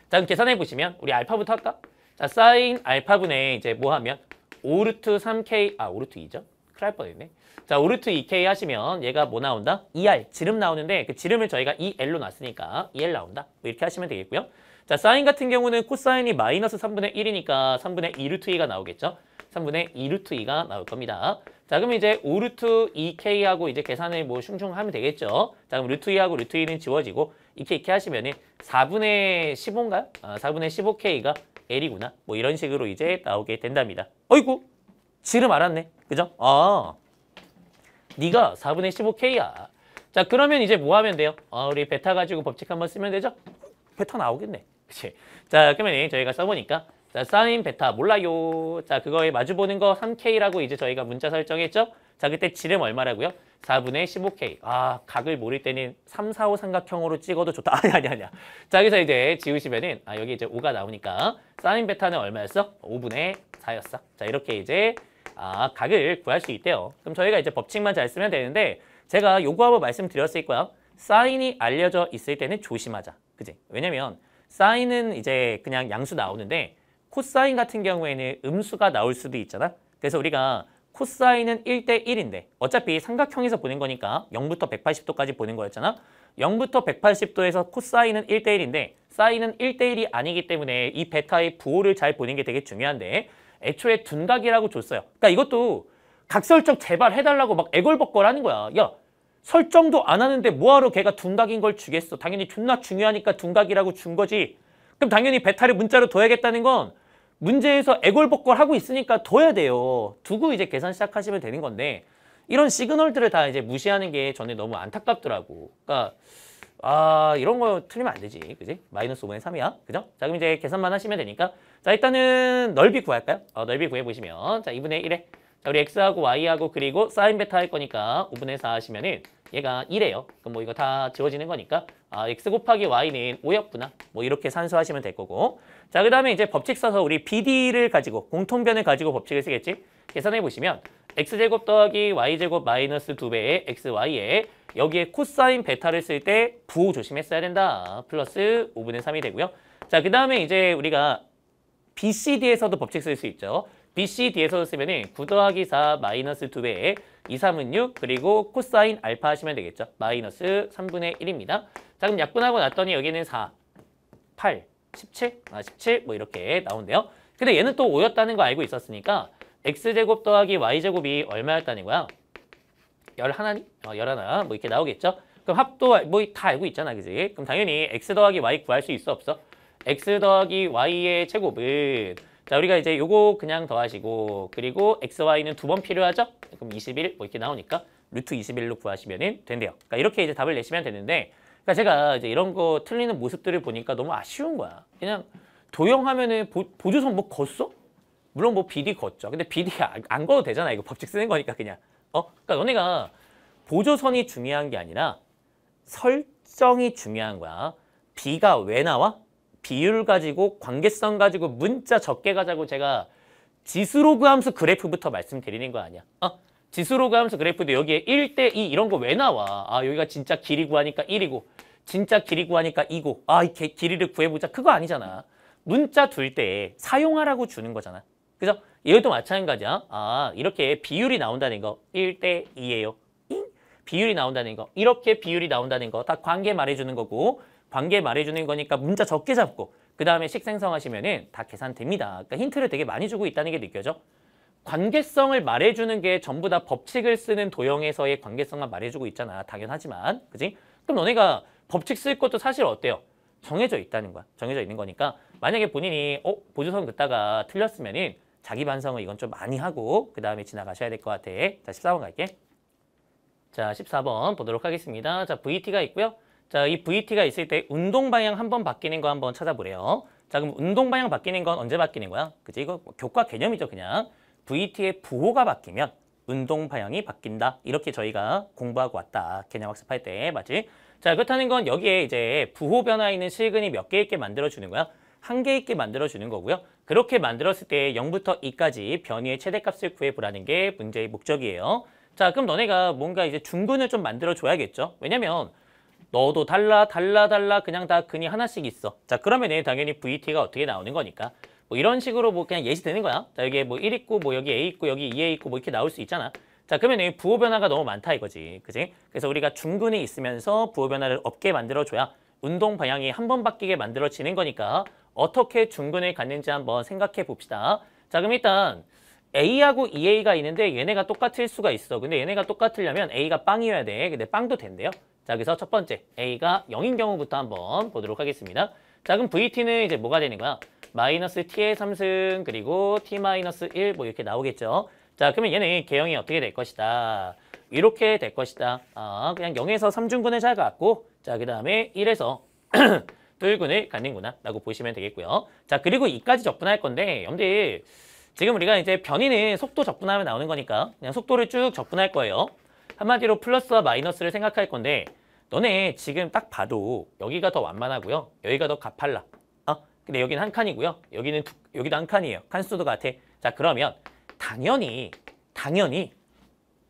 자, 그럼 계산해 보시면 우리 알파부터 할까? 자, 사인 알파분의 이제 뭐 하면 오르트 3K, 아, 오르트 2죠? 큰일 날 뻔했네. 자, 오르트 2K 하시면 얘가 뭐 나온다? ER, 지름 나오는데 그 지름을 저희가 EL로 놨으니까 EL 나온다. 뭐 이렇게 하시면 되겠고요. 자, 사인 같은 경우는 코사인이 마이너스 3분의 1이니까 3분의 2루트 2가 나오겠죠? 3분의 2루트 2가 나올 겁니다. 자, 그럼 이제 오 루트 2K하고 이제 계산을 뭐 슝슝 하면 되겠죠. 자, 그럼 루트 2하고 루트 1은 지워지고 이2이 2K 하시면은 4분의 15인가요? 아, 4분의 15K가 L이구나. 뭐 이런 식으로 이제 나오게 된답니다. 어이구! 지름 알았네. 그죠? 아, 네가 4분의 15K야. 자, 그러면 이제 뭐 하면 돼요? 아, 우리 베타 가지고 법칙 한번 쓰면 되죠? 베타 나오겠네. 그치? 자, 그러면 저희가 써보니까 자, 사인 베타 몰라요. 자, 그거에 마주보는 거 3K라고 이제 저희가 문자 설정했죠? 자, 그때 지름 얼마라고요? 4분의 15K. 아, 각을 모를 때는 3, 4, 5 삼각형으로 찍어도 좋다. <laughs> 아니, 아니, 아니 자, 여기서 이제 지우시면은, 아, 여기 이제 5가 나오니까, 사인 베타는 얼마였어? 5분의 4였어. 자, 이렇게 이제, 아, 각을 구할 수 있대요. 그럼 저희가 이제 법칙만 잘 쓰면 되는데, 제가 요거 한번 말씀드렸을 거야. 사인이 알려져 있을 때는 조심하자. 그지? 왜냐면, 사인은 이제 그냥 양수 나오는데, 코사인 같은 경우에는 음수가 나올 수도 있잖아. 그래서 우리가 코사인은 1대 1인데 어차피 삼각형에서 보낸 거니까 0부터 180도까지 보낸 거였잖아. 0부터 180도에서 코사인은 1대 1인데 사인은 1대 1이 아니기 때문에 이 베타의 부호를 잘 보는 게 되게 중요한데 애초에 둔각이라고 줬어요. 그러니까 이것도 각설적 제발 해달라고 막애걸벗걸 하는 거야. 야 설정도 안 하는데 뭐하러 걔가 둔각인 걸 주겠어. 당연히 존나 중요하니까 둔각이라고 준 거지. 그럼 당연히 베타를 문자로 둬야겠다는 건 문제에서 애골복골 하고 있으니까 둬야 돼요. 두고 이제 계산 시작하시면 되는 건데 이런 시그널들을 다 이제 무시하는 게 저는 너무 안타깝더라고. 그러니까 아 이런 거 틀리면 안 되지. 그지? 마이너스 5분의 3이야. 그죠? 자 그럼 이제 계산만 하시면 되니까 자 일단은 넓이 구할까요? 어, 넓이 구해보시면 자 2분의 1에 자, 우리 x하고 y하고 그리고 사인 베타 할 거니까 5분의 4 하시면은 얘가 2래요. 그럼 뭐 이거 다 지워지는 거니까 아, x 곱하기 y는 5였구나. 뭐 이렇게 산수하시면 될 거고. 자, 그 다음에 이제 법칙 써서 우리 bd를 가지고 공통변을 가지고 법칙을 쓰겠지. 계산해 보시면 x제곱 더하기 y제곱 마이너스 2배의 xy에 여기에 코사인 베타를 쓸 때부 조심했어야 된다. 플러스 5분의 3이 되고요. 자, 그 다음에 이제 우리가 BCD에서도 법칙 쓸 수 있죠. BCD에서 쓰면은 9 더하기 4 마이너스 2배에 2, 3은 6 그리고 코사인 알파 하시면 되겠죠. 마이너스 3분의 1입니다. 자 그럼 약분하고 났더니 여기는 4, 8, 17, 아, 17뭐 이렇게 나온대요. 근데 얘는 또 5였다는 거 알고 있었으니까 x제곱 더하기 y제곱이 얼마였다는 거야? 11니? 어, 11뭐 이렇게 나오겠죠? 그럼 합도 뭐 다 알고 있잖아 그지? 그럼 당연히 x 더하기 y 구할 수 있어 없어? x 더하기 y의 제곱은 자, 우리가 이제 요거 그냥 더하시고 그리고 xy는 두 번 필요하죠? 그럼 21 뭐 이렇게 나오니까 루트 21로 구하시면 된대요. 그러니까 이렇게 이제 답을 내시면 되는데 그러니까 제가 이제 이런 거 틀리는 모습들을 보니까 너무 아쉬운 거야. 그냥 도형하면은 보, 조선뭐 걷어? 물론 뭐 비디 걷죠. 근데 비디 안, 걷어도 되잖아. 이거 법칙 쓰는 거니까 그냥. 어? 그러니까 너네가 보조선이 중요한 게 아니라 설정이 중요한 거야. 비가 왜 나와? 비율 가지고 관계성 가지고 문자 적게 가자고 제가 지수로그 함수 그래프부터 말씀드리는 거 아니야. 어? 지수로그 함수 그래프도 여기에 1대2 이런 거 왜 나와? 아 여기가 진짜 길이 구하니까 1이고 진짜 길이 구하니까 2고 아 이렇게 길이를 구해보자 그거 아니잖아. 문자 둘 때 사용하라고 주는 거잖아. 그죠? 것도 마찬가지야. 아 이렇게 비율이 나온다는 거 1대2예요. 비율이 나온다는 거 이렇게 비율이 나온다는 거 다 관계 말해주는 거고 관계 말해주는 거니까 문자 적게 잡고 그 다음에 식생성 하시면 다 계산됩니다. 그러니까 힌트를 되게 많이 주고 있다는 게 느껴져. 관계성을 말해주는 게 전부 다 법칙을 쓰는 도형에서의 관계성만 말해주고 있잖아. 당연하지만. 그지? 그럼 너네가 법칙 쓸 것도 사실 어때요? 정해져 있다는 거야. 정해져 있는 거니까 만약에 본인이 어? 보조선 긋다가 틀렸으면 은 자기 반성을 이건 좀 많이 하고 그 다음에 지나가셔야 될 것 같아. 자, 14번 갈게. 자, 14번 보도록 하겠습니다. 자, VT가 있고요. 자, 이 VT가 있을 때 운동 방향 한 번 바뀌는 거 한번 찾아보래요. 자, 그럼 운동 방향 바뀌는 건 언제 바뀌는 거야? 그치? 이거 뭐 교과 개념이죠, 그냥. VT의 부호가 바뀌면 운동 방향이 바뀐다. 이렇게 저희가 공부하고 왔다. 개념 학습할 때, 맞지? 자, 그렇다는 건 여기에 이제 부호 변화 있는 실근이 몇 개 있게 만들어주는 거야? 한 개 있게 만들어주는 거고요. 그렇게 만들었을 때 0부터 2까지 변이의 최대값을 구해보라는 게 문제의 목적이에요. 자, 그럼 너네가 뭔가 이제 중근을 좀 만들어줘야겠죠? 왜냐면 너도 달라 달라 달라 그냥 다 근이 하나씩 있어. 자 그러면 얘 당연히 VT가 어떻게 나오는 거니까. 뭐 이런 식으로 뭐 그냥 예시되는 거야. 자 여기에 뭐1 있고 뭐 여기 A 있고 여기 2A 있고 뭐 이렇게 나올 수 있잖아. 자 그러면 여기 부호 변화가 너무 많다 이거지. 그지? 그래서 우리가 중근이 있으면서 부호 변화를 없게 만들어줘야 운동 방향이 한 번 바뀌게 만들어지는 거니까 어떻게 중근을 갖는지 한번 생각해 봅시다. 자 그럼 일단 A하고 EA가 있는데 얘네가 똑같을 수가 있어. 근데 얘네가 똑같으려면 A가 빵이어야 돼. 근데 빵도 된대요. 자, 그래서 첫 번째 a가 0인 경우부터 한번 보도록 하겠습니다. 자, 그럼 vt는 이제 뭐가 되는 거야? 마이너스 t의 3승 그리고 t 마이너스 1뭐 이렇게 나오겠죠. 자, 그러면 얘는 개형이 어떻게 될 것이다? 이렇게 될 것이다. 아, 그냥 0에서 3중근을 잘 갖고 자, 그 다음에 1에서 둘근을 갖는구나 라고 보시면 되겠고요. 자, 그리고 2까지 접근할 건데 염들 지금 우리가 이제 변이는 속도 접근하면 나오는 거니까 그냥 속도를 쭉 접근할 거예요. 한마디로 플러스와 마이너스를 생각할 건데 너네 지금 딱 봐도 여기가 더 완만하고요. 여기가 더 가팔라. 어? 근데 여기는 한 칸이고요. 여기는 두, 여기도 한 칸이에요. 칸수도 같아. 자 그러면 당연히 당연히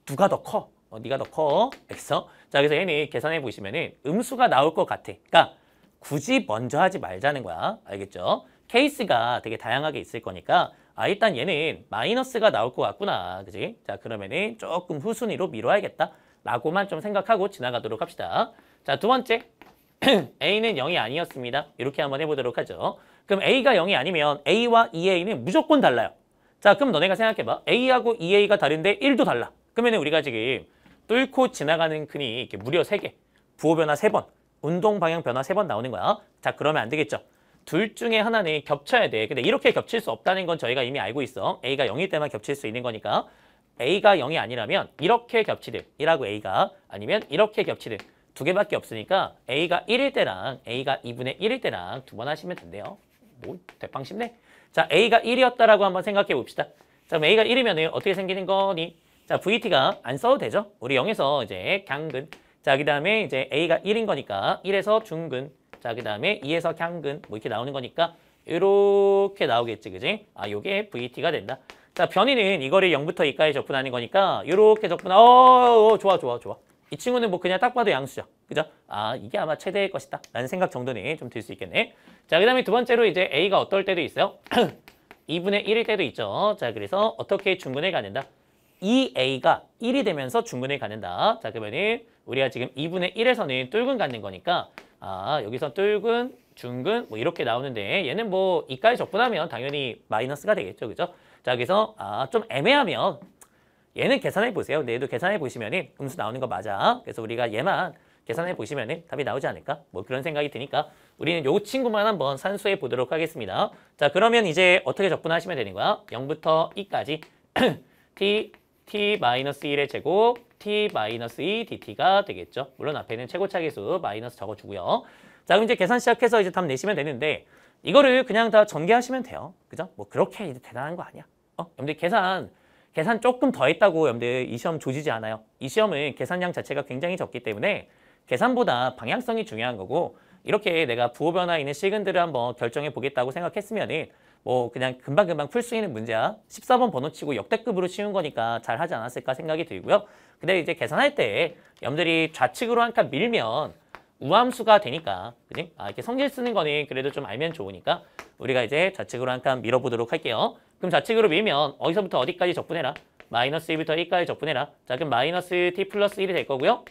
누가 더 커? 어, 네가 더 커. 알겠어? 자 그래서 얘네 계산해 보시면은 음수가 나올 것 같아. 그러니까 굳이 먼저 하지 말자는 거야. 알겠죠? 케이스가 되게 다양하게 있을 거니까 아 일단 얘는 마이너스가 나올 것 같구나. 그지? 자 그러면은 조금 후순위로 미뤄야겠다. 라고만 좀 생각하고 지나가도록 합시다. 자 두 번째 <clears throat> A는 0이 아니었습니다. 이렇게 한번 해보도록 하죠. 그럼 A가 0이 아니면 A와 EA는 무조건 달라요. 자 그럼 너네가 생각해봐. A하고 EA가 다른데 1도 달라. 그러면 우리가 지금 뚫고 지나가는 근이 이렇게 무려 3개, 부호 변화 3번, 운동 방향 변화 3번 나오는 거야. 자 그러면 안 되겠죠. 둘 중에 하나는 겹쳐야 돼. 근데 이렇게 겹칠 수 없다는 건 저희가 이미 알고 있어. A가 0일 때만 겹칠 수 있는 거니까 A가 0이 아니라면 이렇게 겹치듯 이라고 A가 아니면 이렇게 겹치듯 두 개밖에 없으니까 A가 1일 때랑 A가 2분의 1일 때랑 두 번 하시면 된대요. 뭐 대빵 쉽네. 자 A가 1이었다라고 한번 생각해 봅시다. 자 그럼 A가 1이면 어떻게 생기는 거니? 자 VT가 안 써도 되죠. 우리 0에서 이제 강근 자그 다음에 이제 A가 1인 거니까 1에서 중근 자, 그 다음에 2에서 향근 뭐 이렇게 나오는 거니까 이렇게 나오겠지, 그지? 아, 요게 VT가 된다. 자, 변이는 이거를 0부터 2까지 접근하는 거니까 이렇게 접근, 어, 어, 어, 좋아, 좋아, 좋아. 이 친구는 뭐 그냥 딱 봐도 양수죠. 그죠? 아, 이게 아마 최대일 것이다. 라는 생각 정도는 좀 들 수 있겠네. 자, 그 다음에 두 번째로 이제 A가 어떨 때도 있어요. 2분의 <clears throat> 1일 때도 있죠. 자, 그래서 어떻게 중근을 가는다 2A가 1이 되면서 중근을 가는다 자, 그러면은 우리가 지금 2분의 1에서는 뚫근 갖는 거니까 아 여기서 뚫근, 중근 뭐 이렇게 나오는데 얘는 뭐 이까지 접근하면 당연히 마이너스가 되겠죠. 그죠? 자 여기서 아 좀 애매하면 얘는 계산해 보세요. 근데 얘도 계산해 보시면 은 음수 나오는 거 맞아. 그래서 우리가 얘만 계산해 보시면 은 답이 나오지 않을까? 뭐 그런 생각이 드니까 우리는 요 친구만 한번 산수해 보도록 하겠습니다. 자 그러면 이제 어떻게 접근하시면 되는 거야? 0부터 2까지 <clears throat> t, t-1의 제곱 dt 마이너스 2 dt가 되겠죠. 물론 앞에는 최고차계수 마이너스 적어주고요. 자 그럼 이제 계산 시작해서 이제 답 내시면 되는데 이거를 그냥 다 전개하시면 돼요. 그죠? 뭐 그렇게 이제 대단한 거 아니야. 어? 여러분들 계산 계산 조금 더 했다고 여러분들 이 시험 조지지 않아요. 이 시험은 계산량 자체가 굉장히 적기 때문에 계산보다 방향성이 중요한 거고 이렇게 내가 부호 변화에 있는 시근들을 한번 결정해 보겠다고 생각했으면은 뭐 그냥 금방금방 풀 수 있는 문제야. 14번 번호치고 역대급으로 쉬운 거니까 잘 하지 않았을까 생각이 들고요. 근데 이제 계산할 때 염들이 좌측으로 한 칸 밀면 우함수가 되니까 그지? 아 이렇게 성질 쓰는 거는 그래도 좀 알면 좋으니까 우리가 이제 좌측으로 한 칸 밀어보도록 할게요. 그럼 좌측으로 밀면 어디서부터 어디까지 적분해라. 마이너스 1부터 1까지 적분해라. 자 그럼 마이너스 t 플러스 1이 될 거고요.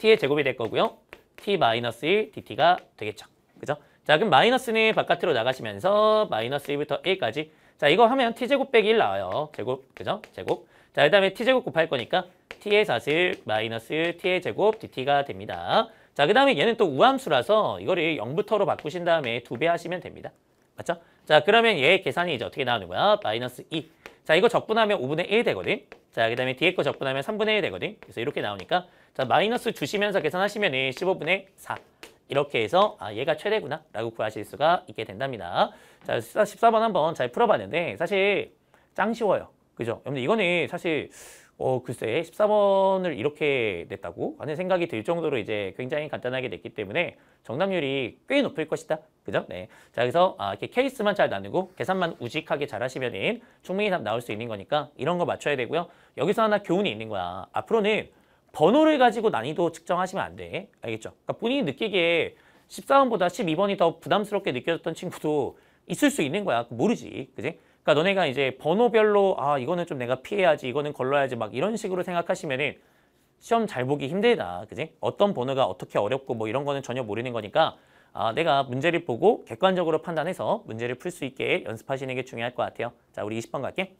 t의 제곱이 될 거고요. t 마이너스 1 dt가 되겠죠. 그죠? 자 그럼 마이너스는 바깥으로 나가시면서 마이너스 1부터 1까지 자 이거 하면 t제곱 빼기 1 나와요. 제곱 그죠? 제곱 자그 다음에 t제곱 곱할 거니까 t의 사슬 마이너스 t의 제곱 dt가 됩니다. 자그 다음에 얘는 또 우함수라서 이거를 0부터로 바꾸신 다음에 두배 하시면 됩니다. 맞죠? 자 그러면 얘 계산이 이제 어떻게 나오는 거야? 마이너스 2. 자 이거 적분하면 5분의 1 되거든. 자그 다음에 뒤에 거 적분하면 3분의 1 되거든. 그래서 이렇게 나오니까 자 마이너스 주시면서 계산하시면 은 15분의 4. 이렇게 해서 아 얘가 최대구나 라고 구하실 수가 있게 된답니다. 자 14번 한번 잘 풀어봤는데 사실 짱 쉬워요. 그죠? 근데 이거는 사실 어 글쎄 14번을 이렇게 냈다고 하는 생각이 들 정도로 이제 굉장히 간단하게 냈기 때문에 정답률이 꽤 높을 것이다. 그죠? 네. 자 그래서 아, 이렇게 케이스만 잘 나누고 계산만 우직하게 잘 하시면은 충분히 나올 수 있는 거니까 이런 거 맞춰야 되고요. 여기서 하나 교훈이 있는 거야. 앞으로는 번호를 가지고 난이도 측정하시면 안 돼. 알겠죠? 그러니까 본인이 느끼기에 14번보다 12번이 더 부담스럽게 느껴졌던 친구도 있을 수 있는 거야. 모르지. 그지? 그러니까 너네가 이제 번호별로 아 이거는 좀 내가 피해야지 이거는 걸러야지 막 이런 식으로 생각하시면은 시험 잘 보기 힘들다. 그지? 어떤 번호가 어떻게 어렵고 뭐 이런 거는 전혀 모르는 거니까 아, 내가 문제를 보고 객관적으로 판단해서 문제를 풀 수 있게 연습하시는 게 중요할 것 같아요. 자, 우리 20번 갈게.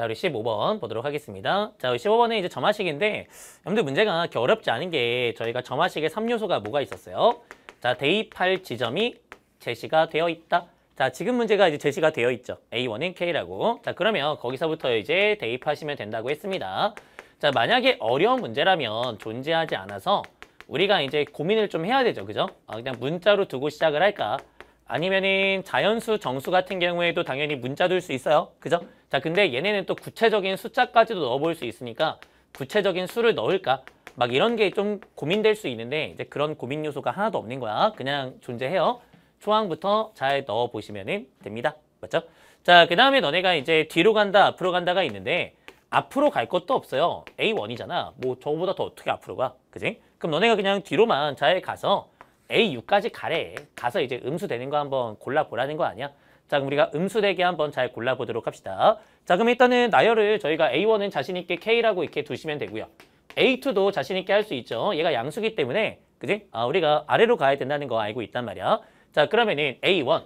자, 우리 15번 보도록 하겠습니다. 자, 우리 1 5번에 이제 점화식인데, 여러분들 문제가 이렇게 어렵지 않은 게 저희가 점화식의 3요소가 뭐가 있었어요? 자, 대입할 지점이 제시가 되어 있다. 자, 지금 문제가 이제 제시가 되어 있죠. A1은 K라고. 자, 그러면 거기서부터 이제 대입하시면 된다고 했습니다. 자, 만약에 어려운 문제라면 존재하지 않아서 우리가 이제 고민을 좀 해야 되죠. 그죠? 아, 그냥 문자로 두고 시작을 할까? 아니면은 자연수 정수 같은 경우에도 당연히 문자 둘 수 있어요. 그죠? 자 근데 얘네는 또 구체적인 숫자까지도 넣어볼 수 있으니까 구체적인 수를 넣을까? 막 이런 게 좀 고민될 수 있는데 이제 그런 고민 요소가 하나도 없는 거야. 그냥 존재해요. 초항부터 잘 넣어보시면 됩니다. 맞죠? 자, 그 다음에 너네가 이제 뒤로 간다, 앞으로 간다가 있는데 앞으로 갈 것도 없어요. A1이잖아. 뭐 저거보다 더 어떻게 앞으로 가? 그지? 그럼 너네가 그냥 뒤로만 잘 가서 A6까지 가래. 가서 이제 음수 되는 거 한번 골라보라는 거 아니야? 자 그럼 우리가 음수대기 한번 잘 골라보도록 합시다. 자 그럼 일단은 나열을 저희가 A1은 자신있게 K라고 이렇게 두시면 되고요. A2도 자신있게 할 수 있죠. 얘가 양수기 때문에 그지? 아, 우리가 아래로 가야 된다는 거 알고 있단 말이야. 자 그러면은 A1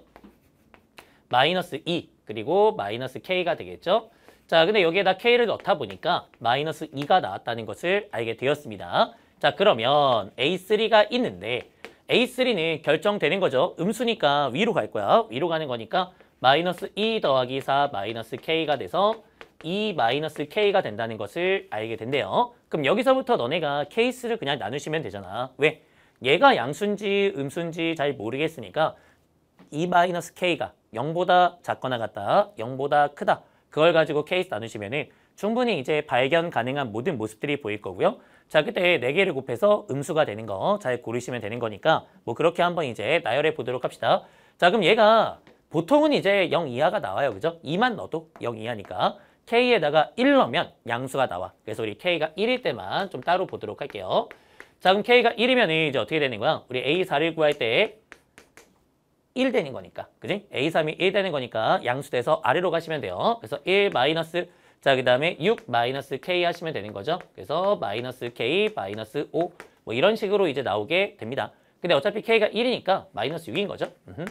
마이너스 E 그리고 마이너스 K가 되겠죠. 자 근데 여기에다 K를 넣다 보니까 마이너스 2가 나왔다는 것을 알게 되었습니다. 자 그러면 A3가 있는데 A3는 결정되는 거죠. 음수니까 위로 갈 거야. 위로 가는 거니까 마이너스 2 더하기 4 마이너스 K가 돼서 2 마이너스 K가 된다는 것을 알게 된대요. 그럼 여기서부터 너네가 케이스를 그냥 나누시면 되잖아. 왜? 얘가 양수인지 음수인지 잘 모르겠으니까 2 마이너스 K가 0보다 작거나 같다, 0보다 크다. 그걸 가지고 케이스 나누시면은 충분히 이제 발견 가능한 모든 모습들이 보일 거고요. 자, 그때 네개를 곱해서 음수가 되는 거 잘 고르시면 되는 거니까 뭐 그렇게 한번 이제 나열해 보도록 합시다. 자, 그럼 얘가 보통은 이제 0 이하가 나와요. 그죠? 2만 넣어도 0 이하니까 k에다가 1 넣으면 양수가 나와. 그래서 우리 k가 1일 때만 좀 따로 보도록 할게요. 자, 그럼 k가 1이면 이제 어떻게 되는 거야? 우리 a4를 구할 때 1 되는 거니까. 그지? a3이 1 되는 거니까 양수 돼서 아래로 가시면 돼요. 그래서 1 마이너스 자, 그 다음에 6 마이너스 k 하시면 되는 거죠. 그래서 마이너스 k 마이너스 5뭐 이런 식으로 이제 나오게 됩니다. 근데 어차피 k가 1이니까 마이너스 6인 거죠. 으흠.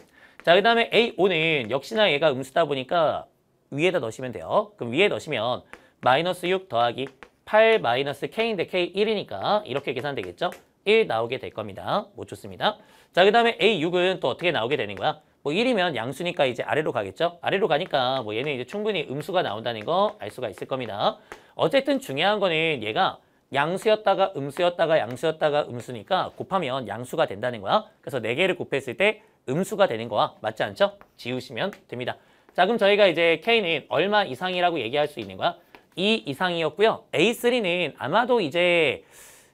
자, 그 다음에 a5는 역시나 얘가 음수다 보니까 위에다 넣으시면 돼요. 그럼 위에 넣으시면 마이너스 6 더하기 8 마이너스 k인데 k 1이니까 이렇게 계산되겠죠? 1 나오게 될 겁니다. 뭐 좋습니다. 자, 그 다음에 a6은 또 어떻게 나오게 되는 거야? 뭐 1이면 양수니까 이제 아래로 가겠죠? 아래로 가니까 뭐 얘는 이제 충분히 음수가 나온다는 거 알 수가 있을 겁니다. 어쨌든 중요한 거는 얘가 양수였다가 음수였다가 양수였다가 음수니까 곱하면 양수가 된다는 거야. 그래서 4개를 곱했을 때 음수가 되는 거야. 맞지 않죠? 지우시면 됩니다. 자 그럼 저희가 이제 K는 얼마 이상이라고 얘기할 수 있는 거야? 2 이상이었고요. A3는 아마도 이제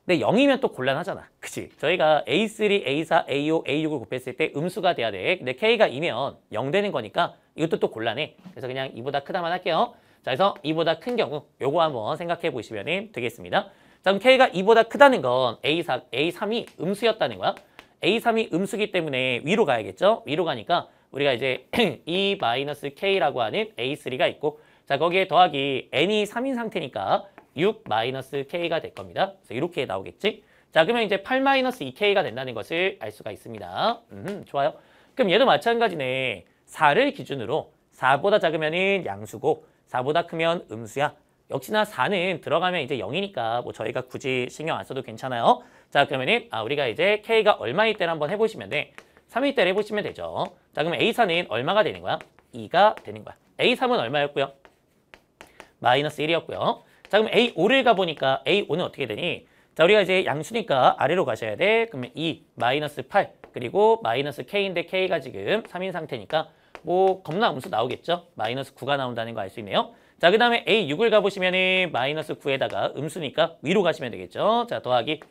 근데 0이면 또 곤란하잖아. 그치? 저희가 A3, A4, A5, A6을 곱했을 때 음수가 돼야 돼. 근데 K가 2면 0 되는 거니까 이것도 또 곤란해. 그래서 그냥 이보다 크다만 할게요. 자, 그래서 이보다 큰 경우 요거 한번 생각해 보시면 되겠습니다. 자, 그럼 K가 이보다 크다는 건 A4, A3이 음수였다는 거야. A3이 음수기 때문에 위로 가야겠죠? 위로 가니까 우리가 이제 E-K라고 <clears throat> e 하는 A3가 있고 자 거기에 더하기 N이 3인 상태니까 6-k가 될 겁니다. 그래서 이렇게 나오겠지? 자, 그러면 이제 8-2k가 된다는 것을 알 수가 있습니다. 음, 좋아요. 그럼 얘도 마찬가지네. 4를 기준으로 4보다 작으면 은 양수고 4보다 크면 음수야. 역시나 4는 들어가면 이제 0이니까 뭐 저희가 굳이 신경 안 써도 괜찮아요. 자, 그러면은 아, 우리가 이제 k가 얼마일 때를 한번 해보시면 돼. 3일 때를 해보시면 되죠. 자, 그럼 A4는 얼마가 되는 거야? 2가 되는 거야. A3은 얼마였고요? 마이너스 1이었고요. 자 그럼 A5를 가보니까 A5는 어떻게 되니? 자 우리가 이제 양수니까 아래로 가셔야 돼. 그러면 2 e 마이너스 8 그리고 마이너스 K인데 K가 지금 3인 상태니까 뭐 겁나 음수 나오겠죠? 마이너스 9가 나온다는 거 알 수 있네요. 자, 그 다음에 A6을 가보시면은 마이너스 9에다가 음수니까 위로 가시면 되겠죠. 자, 더하기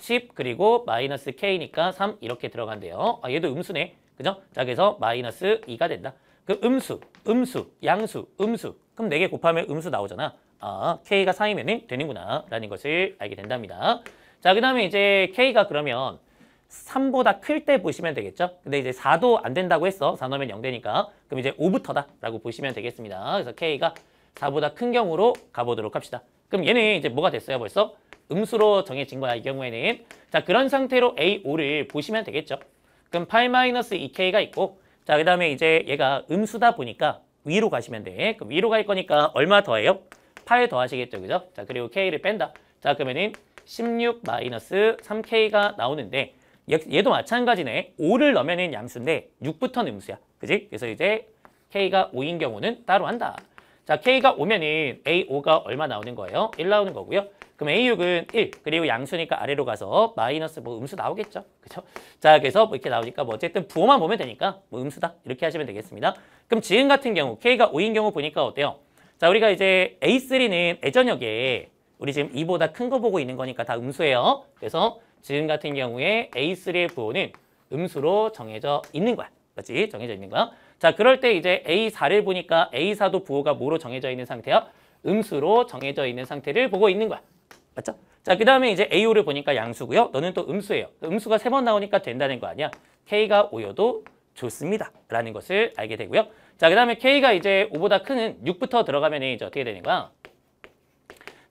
10 그리고 마이너스 K니까 3 이렇게 들어간대요. 아, 얘도 음수네. 그죠? 자, 그래서 마이너스 2가 된다. 그 음수, 음수, 양수, 음수. 그럼 네 개 곱하면 음수 나오잖아. 아, K가 4이면 되는구나 라는 것을 알게 된답니다. 자, 그 다음에 이제 K가 그러면 3보다 클 때 보시면 되겠죠? 근데 이제 4도 안 된다고 했어. 4 넣으면 0 되니까. 그럼 이제 5부터다 라고 보시면 되겠습니다. 그래서 K가 4보다 큰 경우로 가보도록 합시다. 그럼 얘는 이제 뭐가 됐어요 벌써? 음수로 정해진 거야 이 경우에는. 자 그런 상태로 A5를 보시면 되겠죠. 그럼 8-2K가 있고 자, 그 다음에 이제 얘가 음수다 보니까 위로 가시면 돼. 그럼 위로 갈 거니까 얼마 더해요? 8 더하시겠죠, 그죠? 자, 그리고 K를 뺀다. 자, 그러면은 16 마이너스 3K가 나오는데 얘도 마찬가지네. 5를 넣으면 양수인데 6부터는 음수야. 그지? 그래서 이제 K가 5인 경우는 따로 한다. 자, K가 오면은 A5가 얼마 나오는 거예요? 1 나오는 거고요. 그럼 A6은 1, 그리고 양수니까 아래로 가서 마이너스 뭐 음수 나오겠죠. 그죠? 자, 그래서 뭐 이렇게 나오니까 뭐 어쨌든 부호만 보면 되니까 뭐 음수다. 이렇게 하시면 되겠습니다. 그럼 지은 같은 경우, K가 5인 경우 보니까 어때요? 자, 우리가 이제 A3는 애전역에 우리 지금 2보다 큰 거 보고 있는 거니까 다 음수예요. 그래서 지금 같은 경우에 A3의 부호는 음수로 정해져 있는 거야. 맞지? 정해져 있는 거야. 자, 그럴 때 이제 A4를 보니까 A4도 부호가 뭐로 정해져 있는 상태야? 음수로 정해져 있는 상태를 보고 있는 거야. 맞죠? 자, 그 다음에 이제 A5를 보니까 양수고요. 너는 또 음수예요. 음수가 세 번 나오니까 된다는 거 아니야. K가 5여도 좋습니다. 라는 것을 알게 되고요. 자, 그 다음에 K가 이제 5보다 크는 6부터 들어가면 이제 어떻게 되는 거야?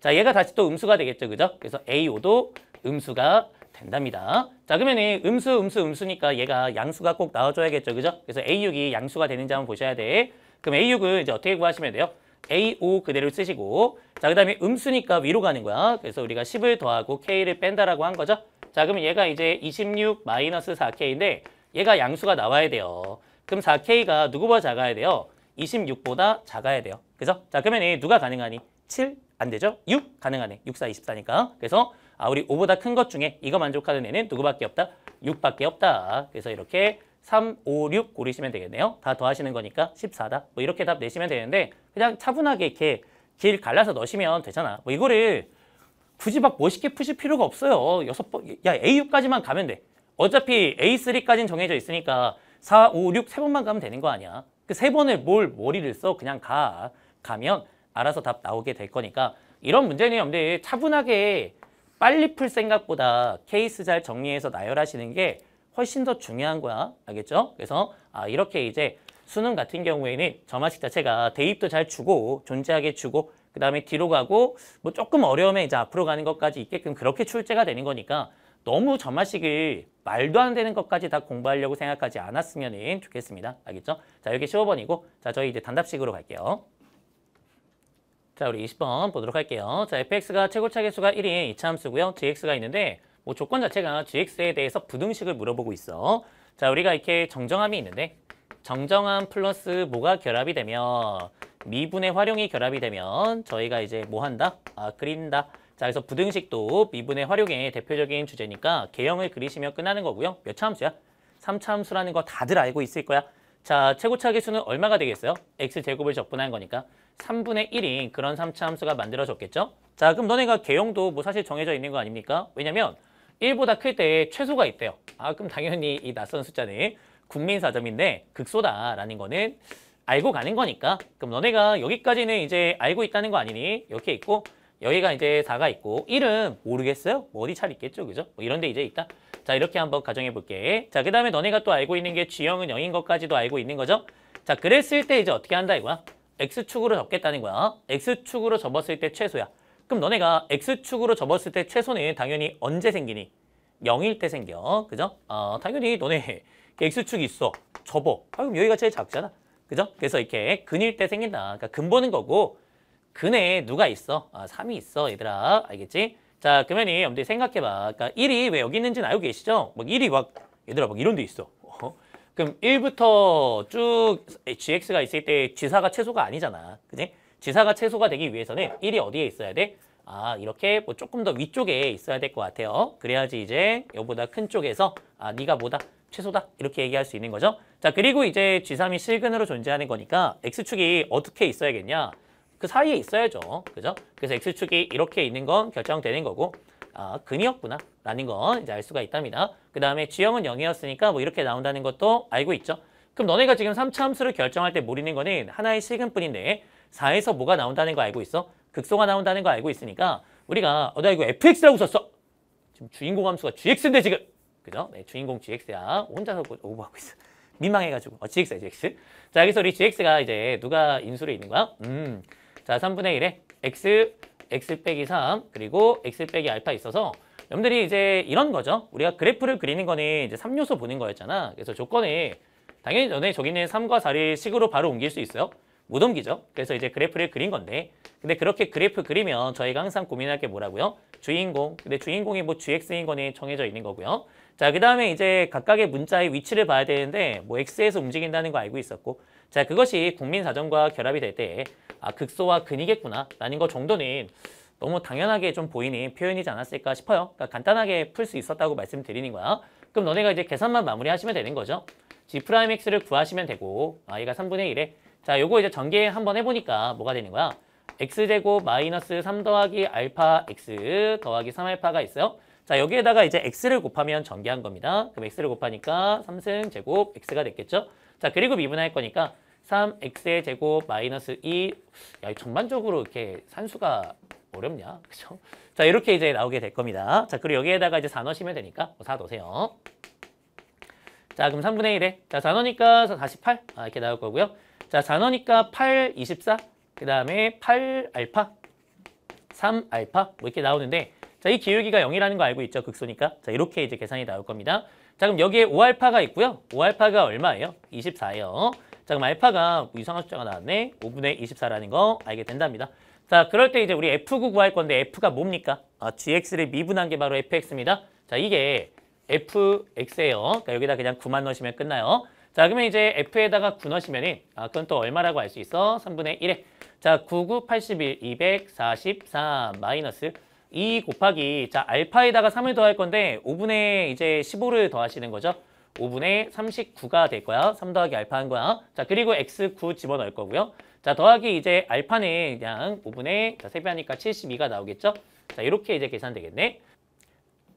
자, 얘가 다시 또 음수가 되겠죠. 그죠? 그래서 A5도 음수가 된답니다. 자 그러면 음수 음수 음수니까 얘가 양수가 꼭 나와줘야겠죠. 그죠? 그래서 A6이 양수가 되는지 한번 보셔야 돼. 그럼 A6은 이제 어떻게 구하시면 돼요? A5 그대로 쓰시고 자그 다음에 음수니까 위로 가는 거야. 그래서 우리가 10을 더하고 K를 뺀다라고 한 거죠. 자 그러면 얘가 이제 26 마이너스 4K인데 얘가 양수가 나와야 돼요. 그럼 4K가 누구보다 작아야 돼요? 26보다 작아야 돼요. 그죠? 자 그러면 누가 가능하니? 7? 안 되죠? 6 가능하네. 6, 4, 24니까. 그래서 아, 우리 5보다 큰 것 중에 이거 만족하는 애는 누구밖에 없다? 6밖에 없다. 그래서 이렇게 3, 5, 6 고르시면 되겠네요. 다 더하시는 거니까 14다. 뭐 이렇게 답 내시면 되는데 그냥 차분하게 이렇게 길 갈라서 넣으시면 되잖아. 뭐 이거를 굳이 막 멋있게 푸실 필요가 없어요. 여섯 번, 야 A6까지만 가면 돼. 어차피 A3까지는 정해져 있으니까 4, 5, 6 세 번만 가면 되는 거 아니야. 그 세 번을 뭘 머리를 써 그냥 가. 가면 알아서 답 나오게 될 거니까 이런 문제는 없는데 차분하게 빨리 풀 생각보다 케이스 잘 정리해서 나열하시는 게 훨씬 더 중요한 거야. 알겠죠? 그래서 아 이렇게 이제 수능 같은 경우에는 점화식 자체가 대입도 잘 주고 존재하게 주고 그 다음에 뒤로 가고 뭐 조금 어려우면 이제 앞으로 가는 것까지 있게끔 그렇게 출제가 되는 거니까 너무 점화식을 말도 안 되는 것까지 다 공부하려고 생각하지 않았으면 좋겠습니다. 알겠죠? 자 여기 15번이고 자 저희 이제 단답식으로 갈게요. 자, 우리 20번 보도록 할게요. 자, fx가 최고차계수가 1인 이차함수고요. gx가 있는데 뭐 조건 자체가 gx에 대해서 부등식을 물어보고 있어. 자, 우리가 이렇게 정정함이 있는데 정정함 플러스 뭐가 결합이 되면 미분의 활용이 결합이 되면 저희가 이제 뭐 한다? 아, 그린다. 자, 그래서 부등식도 미분의 활용의 대표적인 주제니까 개형을 그리시면 끝나는 거고요. 몇 차함수야? 3차함수라는 거 다들 알고 있을 거야. 자, 최고차 계수는 얼마가 되겠어요? x제곱을 적분한 거니까 3분의 1인 그런 3차 함수가 만들어졌겠죠? 자, 그럼 너네가 개형도 뭐 사실 정해져 있는 거 아닙니까? 왜냐면 1보다 클 때 최소가 있대요. 아, 그럼 당연히 이 낯선 숫자는 국민사점인데 극소다라는 거는 알고 가는 거니까 그럼 너네가 여기까지는 이제 알고 있다는 거 아니니 이렇게 있고 여기가 이제 4가 있고 1은 모르겠어요? 뭐 어디 잘 있겠죠? 그죠? 뭐 이런 데 이제 있다. 자 이렇게 한번 가정해 볼게. 자그 다음에 너네가 또 알고 있는 게 G형은 0인 것까지도 알고 있는 거죠. 자 그랬을 때 이제 어떻게 한다 이거야. X축으로 접겠다는 거야. X축으로 접었을 때 최소야. 그럼 너네가 X축으로 접었을 때 최소는 당연히 언제 생기니? 0일 때 생겨. 그죠? 어, 당연히 너네 X축이 있어. 접어. 아, 그럼 여기가 제일 작잖아. 그죠? 그래서 이렇게 근일 때 생긴다. 그러니까 근 보는 거고 근에 누가 있어? 아, 3이 있어. 얘들아. 알겠지? 자, 그러면이 여러분들이 생각해봐. 그러니까 1이 왜 여기 있는지는 알고 계시죠? 막 1이 막, 얘들아, 막 이런 데 있어. 어? 그럼 1부터 쭉 gx가 있을 때 지사가 최소가 아니잖아. 그지? 지사가 최소가 되기 위해서는 1이 어디에 있어야 돼? 아, 이렇게 뭐 조금 더 위쪽에 있어야 될 것 같아요. 어? 그래야지 이제 여보다 큰 쪽에서 아, 네가 뭐다? 최소다. 이렇게 얘기할 수 있는 거죠. 자, 그리고 이제 G3이 실근으로 존재하는 거니까 X축이 어떻게 있어야겠냐? 그 사이에 있어야죠. 그죠? 그래서 X축이 이렇게 있는 건 결정되는 거고 아, 근이었구나 라는 건 이제 알 수가 있답니다. 그 다음에 지형은 0이었으니까 뭐 이렇게 나온다는 것도 알고 있죠. 그럼 너네가 지금 3차 함수를 결정할 때 모르는 거는 하나의 식은뿐인데 4에서 뭐가 나온다는 거 알고 있어? 극소가 나온다는 거 알고 있으니까 우리가 어, 나 이거 fx라고 썼어. 지금 주인공 함수가 gx인데 지금. 그죠? 네, 주인공 gx야. 혼자서 오버하고 있어. <laughs> 민망해가지고. 어, gx야, gx. 자, 여기서 우리 gx가 이제 누가 인수를 있는 거야? 음, 자, 3분의 1에 x, x 빼기 3, 그리고 x 빼기 알파 있어서 여러분들이 이제 이런 거죠. 우리가 그래프를 그리는 거는 이제 3요소 보는 거였잖아. 그래서 조건이 당연히 전에 저기 있는 3과 4를 식으로 바로 옮길 수 있어요. 못 옮기죠. 그래서 이제 그래프를 그린 건데 근데 그렇게 그래프 그리면 저희가 항상 고민할 게 뭐라고요? 주인공. 근데 주인공이 뭐 gx인 거는 정해져 있는 거고요. 자, 그 다음에 이제 각각의 문자의 위치를 봐야 되는데 뭐 x에서 움직인다는 거 알고 있었고 자, 그것이 국민사정과 결합이 될때 아 극소와 근이겠구나 라는 것 정도는 너무 당연하게 좀 보이는 표현이지 않았을까 싶어요. 그러니까 간단하게 풀 수 있었다고 말씀드리는 거야. 그럼 너네가 이제 계산만 마무리하시면 되는 거죠. G 프라임 X를 구하시면 되고 아 얘가 3분의 1에 자 요거 이제 전개 한번 해보니까 뭐가 되는 거야. X제곱 마이너스 3 더하기 알파 X 더하기 3알파가 있어요. 자 여기에다가 이제 X를 곱하면 전개한 겁니다. 그럼 X를 곱하니까 3승 제곱 X가 됐겠죠. 자 그리고 미분할 거니까 3x의 제곱 마이너스 2. 야, 전반적으로 이렇게 산수가 어렵냐? 그죠? 자, 이렇게 이제 나오게 될 겁니다. 자, 그리고 여기에다가 이제 4 넣으시면 되니까 4 뭐 넣으세요. 자, 그럼 3분의 1에 자, 4 넣으니까 48 아, 이렇게 나올 거고요. 자, 4 넣으니까 8, 24, 그 다음에 8 알파, 3 알파 뭐 이렇게 나오는데 자, 이 기울기가 0이라는 거 알고 있죠? 극소니까. 자, 이렇게 이제 계산이 나올 겁니다. 자, 그럼 여기에 5알파가 있고요. 5알파가 얼마예요? 24예요. 자 그럼 알파가 이상한 숫자가 나왔네. 5분의 24라는 거 알게 된답니다. 자 그럴 때 이제 우리 F9 구할 건데 F가 뭡니까? 아, GX를 미분한 게 바로 FX입니다. 자 이게 FX예요. 그러니까 여기다 그냥 9만 넣으시면 끝나요. 자 그러면 이제 F에다가 9 넣으시면은 아 그건 또 얼마라고 할 수 있어? 3분의 1에 자 9, 9, 81, 243 마이너스 2 곱하기 자 알파에다가 3을 더할 건데 5분의 이제 15를 더하시는 거죠. 5분의 39가 될 거야. 3 더하기 알파 한 거야. 자, 그리고 x9 집어넣을 거고요. 자, 더하기 이제 알파는 그냥 5분의 자, 세배하니까 72가 나오겠죠? 자, 이렇게 이제 계산되겠네.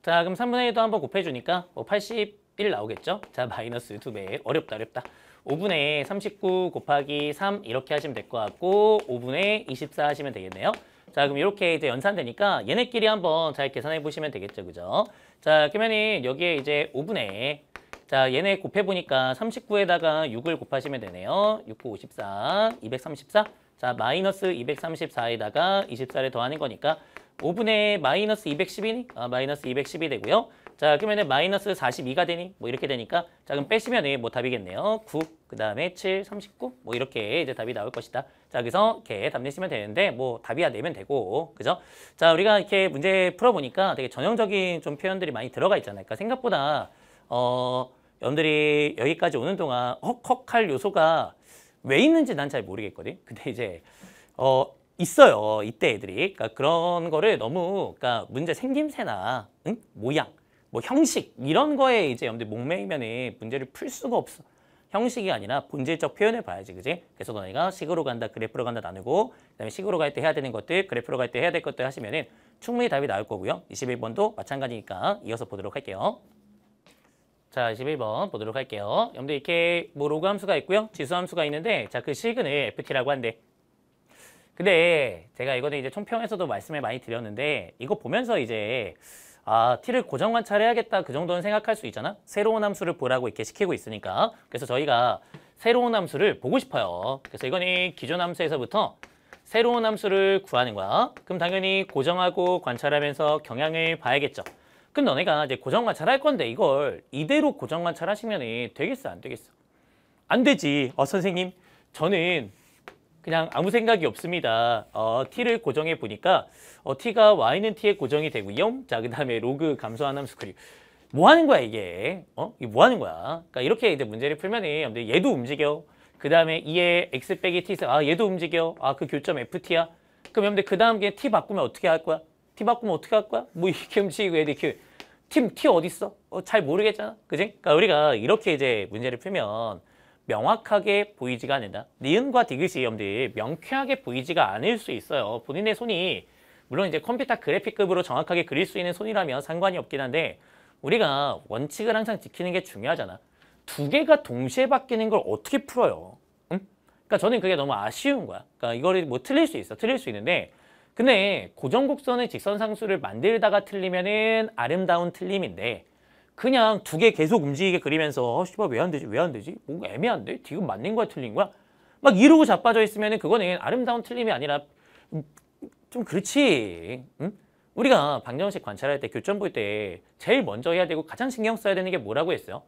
자, 그럼 3분의 1도 한번 곱해주니까 뭐81 나오겠죠? 자, 마이너스 2배. 어렵다, 어렵다. 5분의 39 곱하기 3 이렇게 하시면 될 것 같고 5분의 24 하시면 되겠네요. 자 그럼 이렇게 이제 연산되니까 얘네끼리 한번 잘 계산해 보시면 되겠죠 그죠 자 그러면은 여기에 이제 5분의 자, 얘네 곱해보니까 39에다가 6을 곱하시면 되네요. 6, 9, 54, 234. 자, 마이너스 234에다가 24를 더하는 거니까 5분의 마이너스 210이니? 아, 마이너스 210이 되고요. 자, 그러면 마이너스 42가 되니? 뭐 이렇게 되니까 자, 그럼 빼시면 네, 뭐 답이겠네요. 9, 그 다음에 7, 39, 뭐 이렇게 이제 답이 나올 것이다. 자, 그래서 이렇게 답 내시면 되는데 뭐 답이야 내면 되고, 그죠? 자, 우리가 이렇게 문제 풀어보니까 되게 전형적인 좀 표현들이 많이 들어가 있잖아요. 그러니까 생각보다 어, 여러분들이 여기까지 오는 동안 헉헉할 요소가 왜 있는지 난 잘 모르겠거든. 근데 이제 어 있어요. 이때 애들이. 그러니까 그런 거를 너무 그러니까 문제 생김새나 응? 모양, 뭐 형식 이런 거에 이제 여러분들 목매이면은 문제를 풀 수가 없어. 형식이 아니라 본질적 표현을 봐야지 그지? 그래서 너희가 식으로 간다 그래프로 간다 나누고 그다음에 식으로 갈 때 해야 되는 것들 그래프로 갈 때 해야 될 것들 하시면은 충분히 답이 나올 거고요. 21번도 마찬가지니까 이어서 보도록 할게요. 자, 21번 보도록 할게요. 여러분들 이렇게 뭐 로그 함수가 있고요. 지수 함수가 있는데 자, 그 식은을 FT라고 한대. 근데 제가 이거는 이제 총평에서도 말씀을 많이 드렸는데 이거 보면서 이제 아, T를 고정 관찰해야겠다 그 정도는 생각할 수 있잖아. 새로운 함수를 보라고 이렇게 시키고 있으니까. 그래서 저희가 새로운 함수를 보고 싶어요. 그래서 이거는 기존 함수에서부터 새로운 함수를 구하는 거야. 그럼 당연히 고정하고 관찰하면서 경향을 봐야겠죠. 그럼 너네가 이제 고정 관찰 할 건데 이걸 이대로 고정 관찰 하시면 되겠어 안 되겠어? 안 되지. 어 선생님 저는 그냥 아무 생각이 없습니다. 어, t를 고정해 보니까 어, t가 y는 t에 고정이 되고요. 자, 그 다음에 로그 감소한 함수 그리고 뭐 하는 거야 이게? 어? 이게 뭐 하는 거야? 그러니까 이렇게 이제 문제를 풀면 은 얘도 움직여. 그 다음에 이에 x 빼기 t 아 얘도 움직여. 아그 교점 ft야. 그럼 여러분들 그 다음 게 t 바꾸면 어떻게 할 거야? t 바꾸면 어떻게 할 거야? 뭐 이렇게 움직이고 얘들 이렇게 그 팀, 티 어딨어? 어, 잘 모르겠잖아. 그지? 그러니까 우리가 이렇게 이제 문제를 풀면 명확하게 보이지가 않는다. 니은과 디귿이 여러분들 명쾌하게 보이지가 않을 수 있어요. 본인의 손이 물론 이제 컴퓨터 그래픽급으로 정확하게 그릴 수 있는 손이라면 상관이 없긴 한데 우리가 원칙을 항상 지키는 게 중요하잖아. 두 개가 동시에 바뀌는 걸 어떻게 풀어요? 응? 그러니까 저는 그게 너무 아쉬운 거야. 그러니까 이거를 뭐 틀릴 수 있어. 틀릴 수 있는데 근데 고정곡선의 직선상수를 만들다가 틀리면은 아름다운 틀림인데 그냥 두 개 계속 움직이게 그리면서 어, 씨발 왜안 되지? 왜 안 되지? 뭔가 애매한데? 지금 맞는 거야? 틀린 거야? 막 이러고 자빠져 있으면 그거는 아름다운 틀림이 아니라 음, 좀 그렇지. 응? 우리가 방정식 관찰할 때 교점 볼 때 제일 먼저 해야 되고 가장 신경 써야 되는 게 뭐라고 했어요?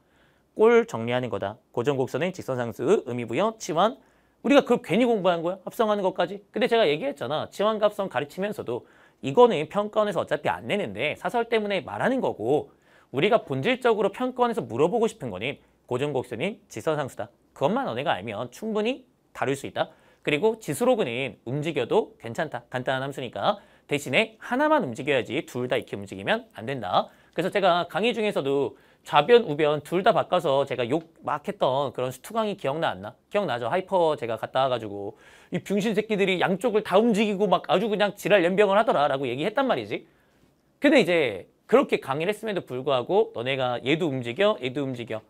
골 정리하는 거다. 고정곡선의 직선상수, 의미부여, 치환, 우리가 그걸 괜히 공부한 거야? 합성하는 것까지? 근데 제가 얘기했잖아. 지환과 합성 가르치면서도 이거는 평가원에서 어차피 안 내는데 사설 때문에 말하는 거고 우리가 본질적으로 평가원에서 물어보고 싶은 거는 고정곡선인 지선상수다. 그것만 너네가 알면 충분히 다룰 수 있다. 그리고 지수로그는 움직여도 괜찮다. 간단한 함수니까. 대신에 하나만 움직여야지 둘 다 이렇게 움직이면 안 된다. 그래서 제가 강의 중에서도 좌변, 우변 둘 다 바꿔서 제가 욕 막 했던 그런 수투강이 기억나 안 나? 기억나죠? 하이퍼 제가 갔다 와가지고 이 병신 새끼들이 양쪽을 다 움직이고 막 아주 그냥 지랄 연병을 하더라라고 얘기했단 말이지. 근데 이제 그렇게 강의를 했음에도 불구하고 너네가 얘도 움직여, 얘도 움직여.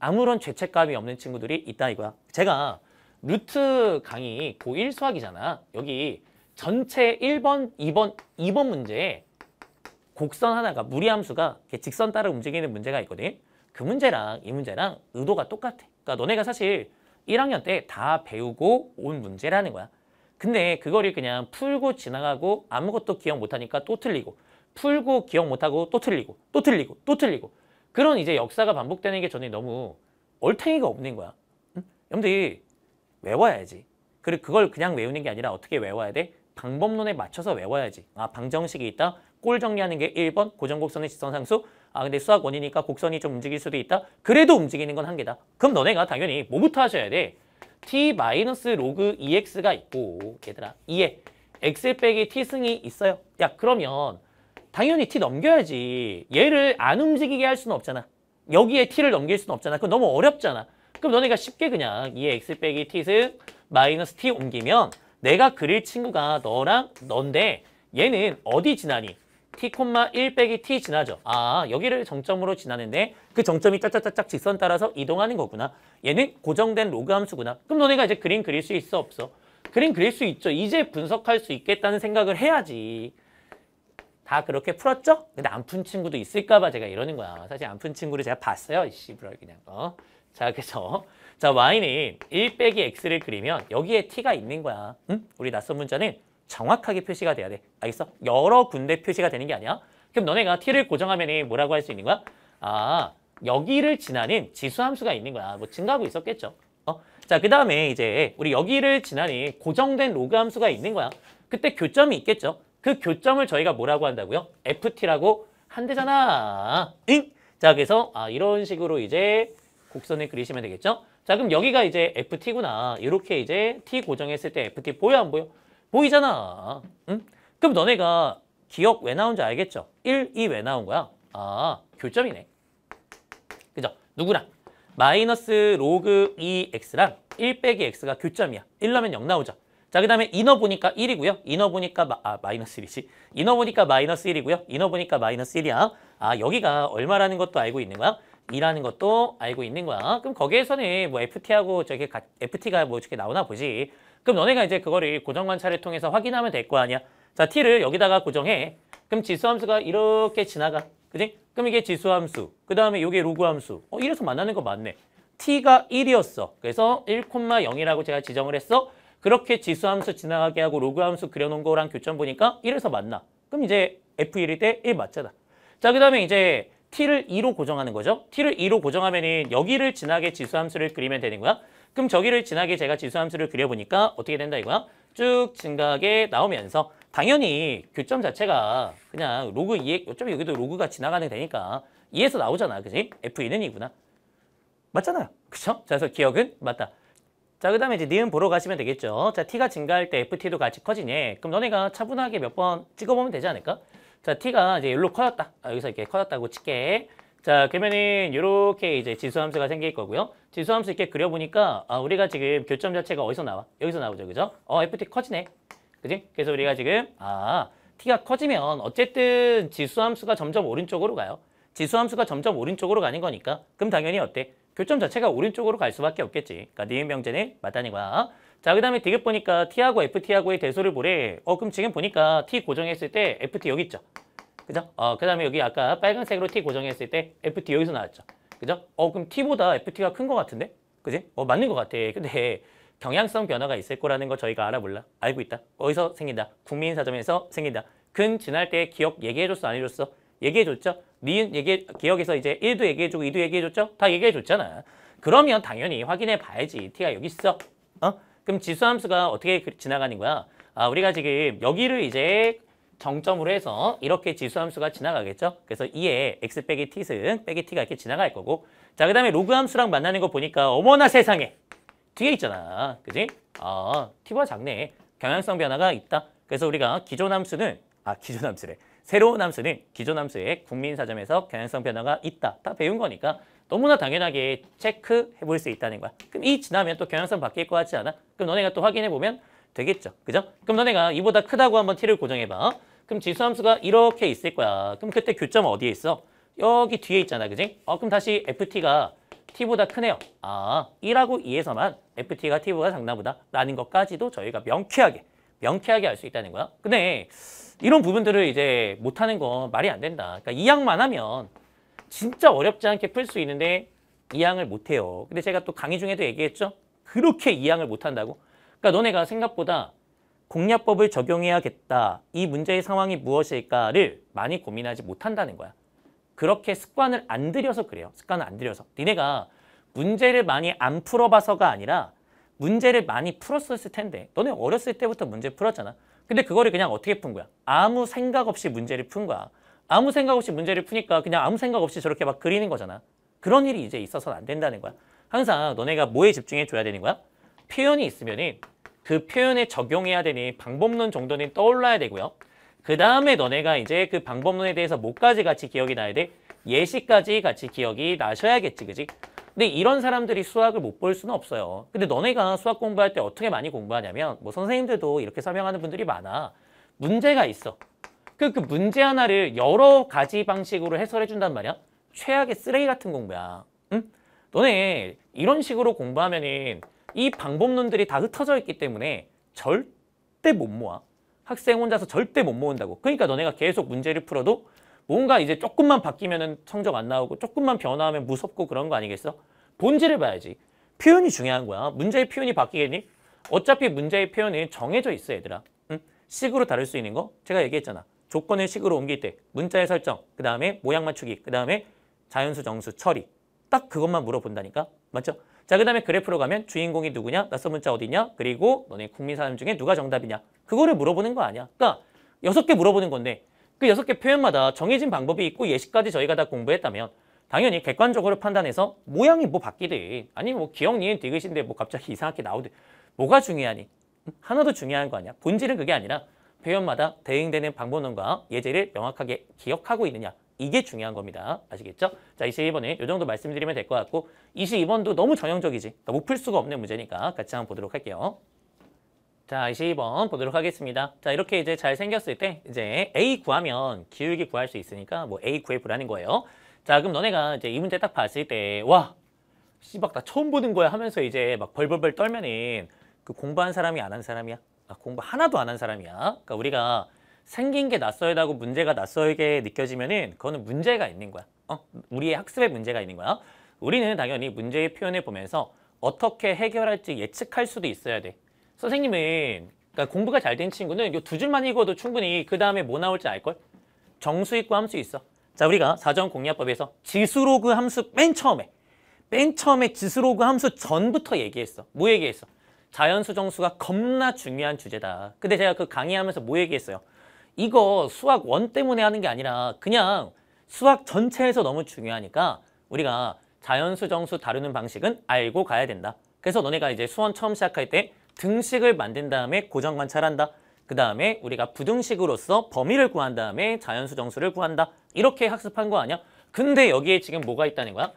아무런 죄책감이 없는 친구들이 있다 이거야. 제가 루트 강의 고1 수학이잖아. 여기 전체 1번, 2번, 2번 문제에 곡선 하나가 무리함수가 직선 따라 움직이는 문제가 있거든. 그 문제랑 이 문제랑 의도가 똑같아. 그러니까 너네가 사실 1학년 때 다 배우고 온 문제라는 거야. 근데 그거를 그냥 풀고 지나가고 아무것도 기억 못하니까 또 틀리고 풀고 기억 못하고 또 틀리고 또 틀리고 또 틀리고 그런 이제 역사가 반복되는 게 저는 너무 얼탱이가 없는 거야. 응? 여러분들 외워야지. 그리고 그걸 그냥 외우는 게 아니라 어떻게 외워야 돼? 방법론에 맞춰서 외워야지. 아 방정식이 있다? 꼴 정리하는 게 1번 고정곡선의 지선상수아 근데 수학 원이니까 곡선이 좀 움직일 수도 있다 그래도 움직이는 건 한계다 그럼 너네가 당연히 뭐부터 하셔야 돼 t 마이너스 로그 e x 가 있고 얘들아 2에 x 빼기 t승이 있어요 야 그러면 당연히 t 넘겨야지 얘를 안 움직이게 할 수는 없잖아 여기에 t를 넘길 수는 없잖아 그건 너무 어렵잖아 그럼 너네가 쉽게 그냥 2에 x 빼기 t승 마이너스 t 옮기면 내가 그릴 친구가 너랑 넌데 얘는 어디 지나니? t,1 빼기 t 지나죠. 아 여기를 정점으로 지나는데 그 정점이 짝짝짝짝 직선 따라서 이동하는 거구나. 얘는 고정된 로그 함수구나. 그럼 너네가 이제 그림 그릴 수 있어 없어? 그림 그릴 수 있죠. 이제 분석할 수 있겠다는 생각을 해야지. 다 그렇게 풀었죠? 근데 안 푼 친구도 있을까 봐 제가 이러는 거야. 사실 안 푼 친구를 제가 봤어요. 이씨부랄 그냥. 어? 자 그래서 <laughs> 자 y는 1 빼기 x를 그리면 여기에 t가 있는 거야. 응? 우리 낯선 문자는 정확하게 표시가 돼야 돼. 알겠어? 여러 군데 표시가 되는 게 아니야. 그럼 너네가 t를 고정하면 뭐라고 할 수 있는 거야? 아, 여기를 지나는 지수함수가 있는 거야. 뭐 증가하고 있었겠죠. 어? 자, 그 다음에 이제 우리 여기를 지나는 고정된 로그 함수가 있는 거야. 그때 교점이 있겠죠. 그 교점을 저희가 뭐라고 한다고요? ft라고 한대잖아. 응? 자, 그래서 아, 이런 식으로 이제 곡선을 그리시면 되겠죠. 자, 그럼 여기가 이제 ft구나. 이렇게 이제 t 고정했을 때 ft 보여 안 보여? 보이잖아. 응? 그럼 너네가 기억 왜 나온지 알겠죠? 1, 2 왜 나온 거야? 아, 교점이네. 그죠? 누구랑? 마이너스 로그 2x랑 1 빼기 x가 교점이야. 1라면0 나오죠. 자, 그 다음에 인어 보니까 1이고요. 인어 보니까 마, 아, 마이너스 1이지. 인어 보니까 마이너스 1이고요. 인어 보니까 마이너스 1이야. 아, 여기가 얼마라는 것도 알고 있는 거야. 2라는 것도 알고 있는 거야. 그럼 거기에서는 뭐 FT하고 저게 가, FT가 뭐 이렇게 나오나 보지. 그럼 너네가 이제 그거를 고정 관찰을 통해서 확인하면 될 거 아니야. 자, t를 여기다가 고정해. 그럼 지수함수가 이렇게 지나가. 그지? 그럼 이게 지수함수. 그 다음에 요게 로그함수. 어, 이래서 만나는 거 맞네. t가 1이었어. 그래서 1,0이라고 제가 지정을 했어. 그렇게 지수함수 지나가게 하고 로그함수 그려놓은 거랑 교점 보니까 1에서 만나. 그럼 이제 f1일 때 1 맞잖아. 자, 그 다음에 이제 t를 2로 고정하는 거죠. t를 2로 고정하면은 여기를 지나게 지수함수를 그리면 되는 거야. 그럼 저기를 지나게 제가 지수함수를 그려보니까 어떻게 된다 이거야? 쭉 증가하게 나오면서 당연히 교점 자체가 그냥 로그 2에 어차 여기도 로그가 지나가는 되니까 2에서 나오잖아. 그지? F2는 2구나. 맞잖아요. 그쵸? 자, 그래서 기억은 맞다. 자, 그 다음에 이제 니은 보러 가시면 되겠죠. 자, t가 증가할 때 ft도 같이 커지네. 그럼 너네가 차분하게 몇 번 찍어보면 되지 않을까? 자, t가 이제 일로 커졌다. 아, 여기서 이렇게 커졌다고 칠게. 자 그러면은 이렇게 이제 지수함수가 생길 거고요. 지수함수 이렇게 그려보니까 아, 우리가 지금 교점 자체가 어디서 나와? 여기서 나오죠. 그죠? 어 ft 커지네. 그지? 그래서 우리가 지금 아 t가 커지면 어쨌든 지수함수가 점점 오른쪽으로 가요. 지수함수가 점점 오른쪽으로 가는 거니까 그럼 당연히 어때? 교점 자체가 오른쪽으로 갈 수밖에 없겠지. 그러니까 니은 명제는 맞다는 거야. 자, 그 다음에 디귿 보니까 t하고 ft하고의 대소를 보래. 어, 그럼 지금 보니까 t 고정했을 때 ft 여기 있죠. 그죠? 어, 그 다음에 여기 아까 빨간색으로 T 고정했을 때 FT 여기서 나왔죠. 그죠? 어, 그럼 T보다 FT가 큰 것 같은데? 그지? 어, 맞는 것 같아. 근데 경향성 변화가 있을 거라는 거 저희가 알아볼라 알고 있다. 어디서 생긴다? 국민사점에서 생긴다. 근 지날 때 기억 얘기해줬어? 안 해줬어? 얘기해줬죠? 니은 얘기, 기억에서 이제 1도 얘기해주고 2도 얘기해줬죠? 다 얘기해줬잖아. 그러면 당연히 확인해 봐야지. T가 여기 있어. 어? 그럼 지수함수가 어떻게 그 지나가는 거야? 아, 우리가 지금 여기를 이제 정점으로 해서 이렇게 지수함수가 지나가겠죠. 그래서 2에 x 빼기 t승 빼기 t가 이렇게 지나갈 거고 자, 그 다음에 로그 함수랑 만나는 거 보니까 어머나 세상에 뒤에 있잖아. 그지? 아, t보다 작네. 경향성 변화가 있다. 그래서 우리가 기존 함수는 아, 기존 함수래. 새로운 함수는 기존 함수의 국민사점에서 경향성 변화가 있다. 다 배운 거니까 너무나 당연하게 체크해 볼 수 있다는 거야. 그럼 이 지나면 또 경향성 바뀔 것 같지 않아? 그럼 너네가 또 확인해 보면 되겠죠. 그죠? 그럼 너네가 이보다 크다고 한번 t를 고정해 봐. 그럼 지수함수가 이렇게 있을 거야. 그럼 그때 교점 어디에 있어? 여기 뒤에 있잖아, 그지? 어, 그럼 다시 FT가 T보다 크네요. 아, 1하고 2에서만 FT가 T보다 작나보다 라는 것까지도 저희가 명쾌하게, 명쾌하게 알 수 있다는 거야. 근데 이런 부분들을 이제 못하는 건 말이 안 된다. 그러니까 이항만 하면 진짜 어렵지 않게 풀 수 있는데 이항을 못해요. 근데 제가 또 강의 중에도 얘기했죠? 그렇게 이항을 못한다고? 그러니까 너네가 생각보다 공략법을 적용해야겠다. 이 문제의 상황이 무엇일까를 많이 고민하지 못한다는 거야. 그렇게 습관을 안 들여서 그래요. 습관을 안 들여서. 니네가 문제를 많이 안 풀어봐서가 아니라 문제를 많이 풀었을 텐데 너네 어렸을 때부터 문제 풀었잖아. 근데 그거를 그냥 어떻게 푼 거야? 아무 생각 없이 문제를 푼 거야. 아무 생각 없이 문제를 푸니까 그냥 아무 생각 없이 저렇게 막 그리는 거잖아. 그런 일이 이제 있어서는 안 된다는 거야. 항상 너네가 뭐에 집중해 줘야 되는 거야? 표현이 있으면은 그 표현에 적용해야 되니 방법론 정도는 떠올라야 되고요. 그 다음에 너네가 이제 그 방법론에 대해서 뭐까지 같이 기억이 나야 돼? 예시까지 같이 기억이 나셔야겠지, 그지? 근데 이런 사람들이 수학을 못 볼 수는 없어요. 근데 너네가 수학 공부할 때 어떻게 많이 공부하냐면 뭐 선생님들도 이렇게 설명하는 분들이 많아. 문제가 있어. 그, 그 문제 하나를 여러 가지 방식으로 해설해 준단 말이야. 최악의 쓰레기 같은 공부야. 응? 너네 이런 식으로 공부하면은 이 방법론들이 다 흩어져 있기 때문에 절대 못 모아. 학생 혼자서 절대 못 모은다고. 그러니까 너네가 계속 문제를 풀어도 뭔가 이제 조금만 바뀌면은 성적 안 나오고 조금만 변화하면 무섭고 그런 거 아니겠어? 본질을 봐야지. 표현이 중요한 거야. 문제의 표현이 바뀌겠니? 어차피 문제의 표현은 정해져 있어 얘들아. 응? 식으로 다룰 수 있는 거 제가 얘기했잖아. 조건을 식으로 옮길 때 문자의 설정, 그 다음에 모양 맞추기, 그 다음에 자연수, 정수, 처리. 딱 그것만 물어본다니까. 맞죠? 자, 그 다음에 그래프로 가면 주인공이 누구냐? 낯선 문자 어디냐? 그리고 너네 국민 사람 중에 누가 정답이냐? 그거를 물어보는 거 아니야. 그러니까 여섯 개 물어보는 건데 그 여섯 개 표현마다 정해진 방법이 있고 예시까지 저희가 다 공부했다면 당연히 객관적으로 판단해서 모양이뭐 바뀌든 아니 뭐 기억 니은 디귿인데 뭐 갑자기 이상하게 나오든 뭐가 중요하니? 하나도 중요한 거 아니야. 본질은 그게 아니라 표현마다 대응되는 방법론과 예제를 명확하게 기억하고 있느냐 이게 중요한 겁니다. 아시겠죠? 자, 2 2번에이 정도 말씀드리면 될 것 같고 22번도 너무 전형적이지. 그러못풀 그러니까 수가 없는 문제니까 같이 한번 보도록 할게요. 자, 22번 보도록 하겠습니다. 자, 이렇게 이제 잘 생겼을 때 이제 A 구하면 기울기 구할 수 있으니까 뭐 A 구해보라는 거예요. 자, 그럼 너네가 이제 이 문제 딱 봤을 때 와, 씨박 나 처음 보는 거야 하면서 이제 막 벌벌벌 떨면은 그 공부한 사람이 안 한 사람이야? 아, 공부 하나도 안 한 사람이야? 그러니까 우리가 생긴 게 낯설다고 문제가 낯설게 느껴지면은 그거는 문제가 있는 거야. 어? 우리의 학습에 문제가 있는 거야. 우리는 당연히 문제의 표현을 보면서 어떻게 해결할지 예측할 수도 있어야 돼. 선생님은 그러니까 공부가 잘 된 친구는 이 두 줄만 읽어도 충분히 그 다음에 뭐 나올지 알걸? 정수 있고 함수 있어. 자 우리가 사전 공략법에서 지수로그 함수 맨 처음에 맨 처음에 지수로그 함수 전부터 얘기했어. 뭐 얘기했어? 자연수 정수가 겁나 중요한 주제다. 근데 제가 그 강의하면서 뭐 얘기했어요? 이거 수학 원 때문에 하는 게 아니라 그냥 수학 전체에서 너무 중요하니까 우리가 자연수 정수 다루는 방식은 알고 가야 된다. 그래서 너네가 이제 수원 처음 시작할 때 등식을 만든 다음에 고정 관찰한다. 그 다음에 우리가 부등식으로서 범위를 구한 다음에 자연수 정수를 구한다. 이렇게 학습한 거 아니야? 근데 여기에 지금 뭐가 있다는 거야?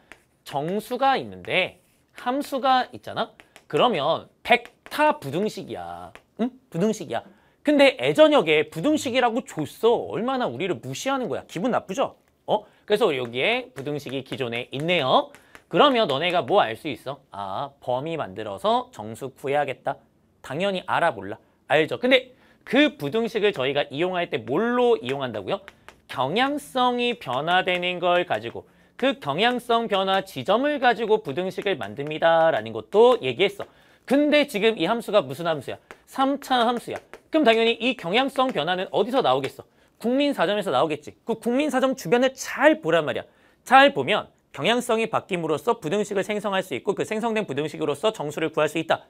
정수가 있는데 함수가 있잖아? 그러면 백타 부등식이야. 응? 부등식이야. 근데 애저녁에 부등식이라고 줬어. 얼마나 우리를 무시하는 거야. 기분 나쁘죠? 어? 그래서 여기에 부등식이 기존에 있네요. 그러면 너네가 뭐 알 수 있어? 아, 범위 만들어서 정수 구해야겠다. 당연히 알아 몰라. 알죠? 근데 그 부등식을 저희가 이용할 때 뭘로 이용한다고요? 경향성이 변화되는 걸 가지고 그 경향성 변화 지점을 가지고 부등식을 만듭니다라는 것도 얘기했어. 근데 지금 이 함수가 무슨 함수야? 3차 함수야. 그럼 당연히 이 경향성 변화는 어디서 나오겠어? 국민사점에서 나오겠지. 그 국민사점 주변을 잘 보란 말이야. 잘 보면 경향성이 바뀜으로써 부등식을 생성할 수 있고 그 생성된 부등식으로써 정수를 구할 수 있다.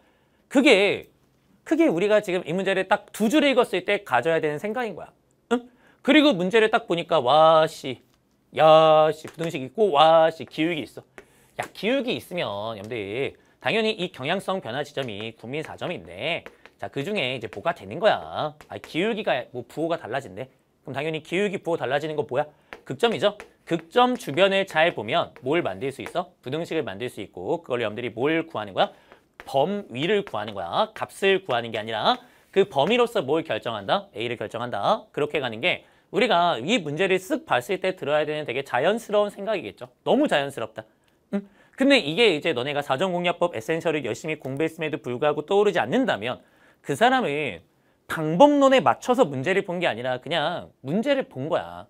그게 크게 우리가 지금 이 문제를 딱 두 줄을 읽었을 때 가져야 되는 생각인 거야. 응? 그리고 문제를 딱 보니까 와씨, 야씨 부등식 있고 와씨 기울기 있어. 야 기울기 있으면 염대 당연히 이 경향성 변화 지점이 국민 사점인데 자, 그 중에 이제 뭐가 되는 거야. 아, 기울기가 뭐 부호가 달라진대. 그럼 당연히 기울기 부호 달라지는 거 뭐야? 극점이죠. 극점 주변을 잘 보면 뭘 만들 수 있어? 부등식을 만들 수 있고 그걸 여러분들이 뭘 구하는 거야? 범위를 구하는 거야. 값을 구하는 게 아니라 그 범위로서 뭘 결정한다? A를 결정한다. 그렇게 가는 게 우리가 이 문제를 쓱 봤을 때 들어야 되는 되게 자연스러운 생각이겠죠. 너무 자연스럽다. 음? 근데 이게 이제 너네가 사전공략법 에센셜을 열심히 공부했음에도 불구하고 떠오르지 않는다면 그사람을 방법론에 맞춰서 문제를 본 게 아니라 그냥 문제를 본 거야.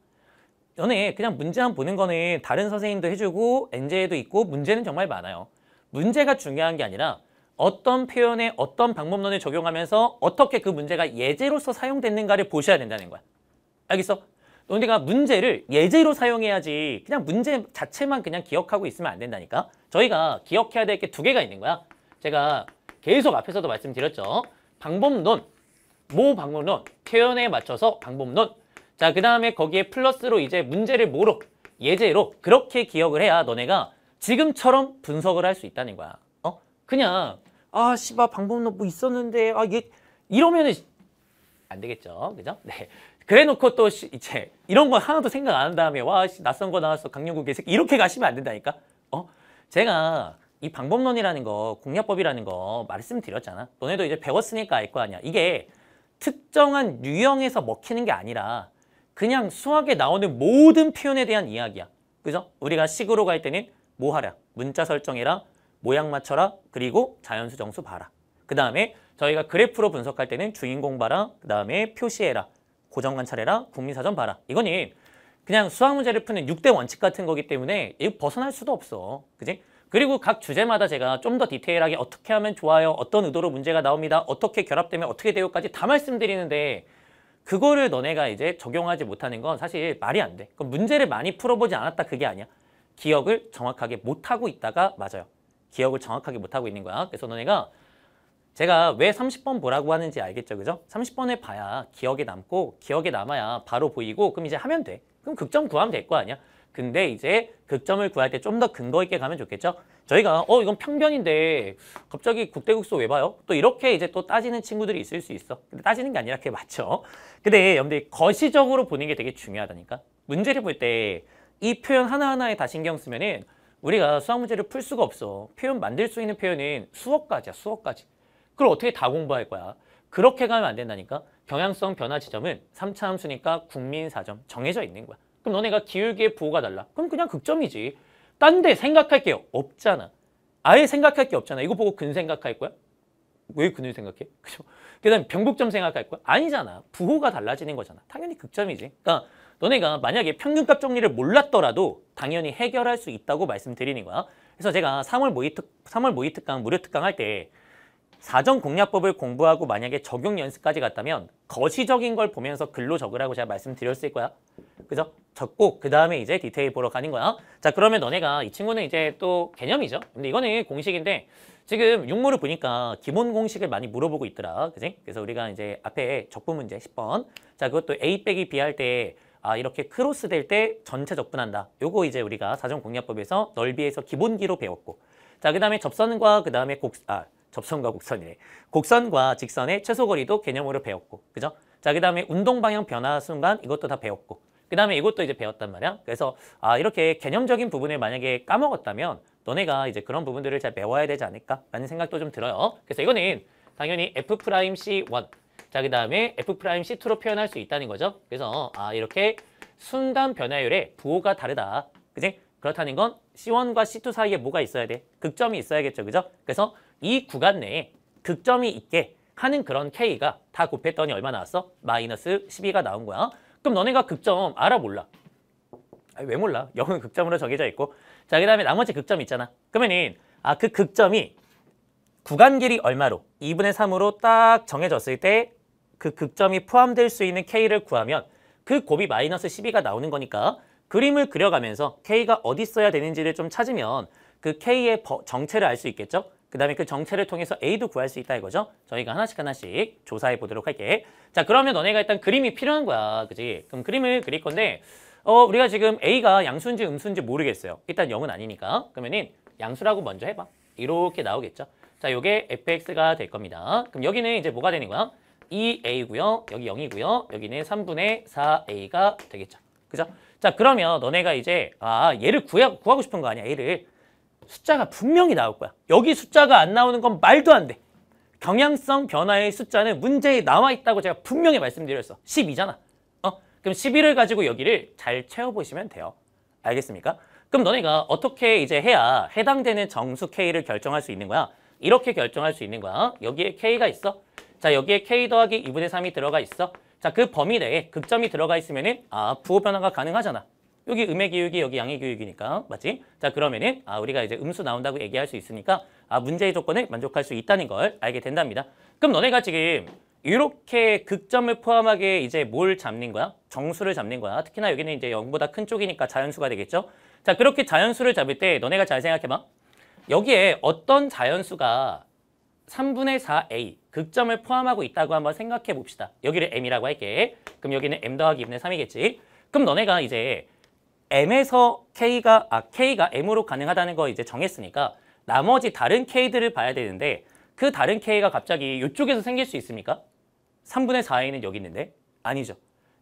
너네 그냥 문제만 보는 거는 다른 선생님도 해주고 엔제에도 있고 문제는 정말 많아요. 문제가 중요한 게 아니라 어떤 표현에 어떤 방법론을 적용하면서 어떻게 그 문제가 예제로서 사용됐는가를 보셔야 된다는 거야. 알겠어? 너네가 문제를 예제로 사용해야지 그냥 문제 자체만 그냥 기억하고 있으면 안 된다니까. 저희가 기억해야 될 게 두 개가 있는 거야. 제가 계속 앞에서도 말씀드렸죠. 방법론, 모 방법론, 표현에 맞춰서 방법론. 자, 그 다음에 거기에 플러스로 이제 문제를 모로, 예제로 그렇게 기억을 해야 너네가 지금처럼 분석을 할 수 있다는 거야. 어? 그냥 아, 씨발 방법론 뭐 있었는데 아, 이게 이러면은 안 되겠죠. 그죠? <laughs> 네. 그래놓고 또 시, 이제 이런 거 하나도 생각 안 한 다음에 와 씨, 낯선 거 나왔어 강영국개새 이렇게 가시면 안 된다니까. 어? 제가 이 방법론이라는 거, 공략법이라는 거 말씀드렸잖아. 너네도 이제 배웠으니까 알 거 아니야. 이게 특정한 유형에서 먹히는 게 아니라 그냥 수학에 나오는 모든 표현에 대한 이야기야. 그죠? 우리가 식으로 갈 때는 뭐하랴 문자 설정해라, 모양 맞춰라, 그리고 자연수 정수 봐라. 그 다음에 저희가 그래프로 분석할 때는 주인공 봐라, 그 다음에 표시해라, 고정 관찰해라, 국민사전 봐라. 이거는 그냥 수학 문제를 푸는 6대 원칙 같은 거기 때문에 이 벗어날 수도 없어. 그지? 그리고 각 주제마다 제가 좀 더 디테일하게 어떻게 하면 좋아요, 어떤 의도로 문제가 나옵니다, 어떻게 결합되면 어떻게 되요까지 다 말씀드리는데 그거를 너네가 이제 적용하지 못하는 건 사실 말이 안 돼. 그럼 문제를 많이 풀어보지 않았다 그게 아니야. 기억을 정확하게 못하고 있다가 맞아요. 기억을 정확하게 못하고 있는 거야. 그래서 너네가 제가 왜 30번 보라고 하는지 알겠죠? 그죠? 30번을 봐야 기억에 남고 기억에 남아야 바로 보이고 그럼 이제 하면 돼. 그럼 극점 구하면 될 거 아니야? 근데 이제 극점을 구할 때 좀 더 근거 있게 가면 좋겠죠? 저희가 어 이건 평변인데 갑자기 국대국소 왜 봐요? 또 이렇게 이제 또 따지는 친구들이 있을 수 있어. 근데 따지는 게 아니라 그게 맞죠. 근데 여러분들이 거시적으로 보는 게 되게 중요하다니까. 문제를 볼 때 이 표현 하나하나에 다 신경 쓰면은 우리가 수학 문제를 풀 수가 없어. 표현 만들 수 있는 표현은 수업까지야, 수업까지. 그걸 어떻게 다 공부할 거야? 그렇게 가면 안 된다니까. 경향성 변화 지점은 3차 함수니까 국민 4점 정해져 있는 거야. 그럼 너네가 기울기의 부호가 달라. 그럼 그냥 극점이지. 딴 데 생각할 게 없잖아. 아예 생각할 게 없잖아. 이거 보고 근 생각할 거야? 왜 근을 생각해? <laughs> 그죠? 그다음 에병곡점 생각할 거야? 아니잖아. 부호가 달라지는 거잖아. 당연히 극점이지. 그러니까 너네가 만약에 평균값 정리를 몰랐더라도 당연히 해결할 수 있다고 말씀드리는 거야. 그래서 제가 3월 모의 특 3월 모의 특강 무료 특강 할때 사전 공략법을 공부하고 만약에 적용 연습까지 갔다면 거시적인 걸 보면서 글로 적으라고 제가 말씀드렸을 거야. 그죠? 적고 그 다음에 이제 디테일 보러 가는 거야. 자 그러면 너네가 이 친구는 이제 또 개념이죠. 근데 이거는 공식인데 지금 육모를 보니까 기본 공식을 많이 물어보고 있더라. 그지? 그래서 우리가 이제 앞에 적부 문제 10번 자 그것도 A 빼기 B 할 때 아, 이렇게 크로스 될 때 전체 적분한다. 요거 이제 우리가 사전 공략법에서 넓이에서 기본기로 배웠고 자그 다음에 접선과 그 다음에 곡, 아, 접선과 곡선이래. 곡선과 직선의 최소거리도 개념으로 배웠고, 그죠? 자, 그 다음에 운동 방향 변화 순간 이것도 다 배웠고, 그 다음에 이것도 이제 배웠단 말이야. 그래서 아 이렇게 개념적인 부분을 만약에 까먹었다면 너네가 이제 그런 부분들을 잘 배워야 되지 않을까라는 생각도 좀 들어요. 그래서 이거는 당연히 F 프라임 C1 자, 그 다음에 F 프라임 C2로 표현할 수 있다는 거죠. 그래서 아 이렇게 순간 변화율의 부호가 다르다. 그지? 그렇다는 건 C1과 C2 사이에 뭐가 있어야 돼? 극점이 있어야겠죠. 그죠? 그래서 이 구간 내에 극점이 있게 하는 그런 K가 다 곱했더니 얼마 나왔어? 마이너스 12가 나온 거야. 그럼 너네가 극점 알아 몰라? 아니, 왜 몰라? 0은 극점으로 정해져 있고 자그 다음에 나머지 극점 있잖아. 그러면은 아그 극점이 구간 길이 얼마로 2분의 3으로 딱 정해졌을 때 그 극점이 포함될 수 있는 K를 구하면 그 곱이 마이너스 12가 나오는 거니까 그림을 그려가면서 K가 어디 있어야 되는지를 좀 찾으면 그 K의 정체를 알 수 있겠죠? 그 다음에 그 정체를 통해서 A도 구할 수 있다 이거죠. 저희가 하나씩 하나씩 조사해 보도록 할게. 자 그러면 너네가 일단 그림이 필요한 거야. 그지? 그럼 그림을 그릴 건데 어 우리가 지금 A가 양수인지 음수인지 모르겠어요. 일단 0은 아니니까. 그러면은 양수라고 먼저 해봐. 이렇게 나오겠죠. 자 요게 fx가 될 겁니다. 그럼 여기는 이제 뭐가 되는 거야? 2a고요. 여기 0이고요. 여기는 3분의 4a가 되겠죠. 그죠? 자 그러면 너네가 이제 아 얘를 구하고 싶은 거 아니야. 얘를. 숫자가 분명히 나올 거야. 여기 숫자가 안 나오는 건 말도 안 돼. 경향성 변화의 숫자는 문제에 나와 있다고 제가 분명히 말씀드렸어. 12잖아. 어? 그럼 11을 가지고 여기를 잘 채워보시면 돼요. 알겠습니까? 그럼 너네가 어떻게 이제 해야 해당되는 정수 K를 결정할 수 있는 거야? 이렇게 결정할 수 있는 거야. 여기에 K가 있어. 자, 여기에 K 더하기 2분의 3이 들어가 있어. 자, 그 범위 내에 극점이 들어가 있으면 은 아, 부호 변화가 가능하잖아. 여기 음의 기울기, 여기 양의 기울기니까 맞지? 자 그러면은 아 우리가 이제 음수 나온다고 얘기할 수 있으니까 아 문제의 조건을 만족할 수 있다는 걸 알게 된답니다. 그럼 너네가 지금 이렇게 극점을 포함하게 이제 뭘 잡는 거야? 정수를 잡는 거야. 특히나 여기는 이제 0보다 큰 쪽이니까 자연수가 되겠죠? 자 그렇게 자연수를 잡을 때 너네가 잘 생각해봐. 여기에 어떤 자연수가 3분의 4a 극점을 포함하고 있다고 한번 생각해 봅시다. 여기를 m이라고 할게. 그럼 여기는 m 더하기 2분의 3이겠지. 그럼 너네가 이제 M에서 K가 아 K가 M으로 가능하다는 거 이제 정했으니까 나머지 다른 K들을 봐야 되는데 그 다른 K가 갑자기 이쪽에서 생길 수 있습니까? 3분의 4A는 여기 있는데 아니죠.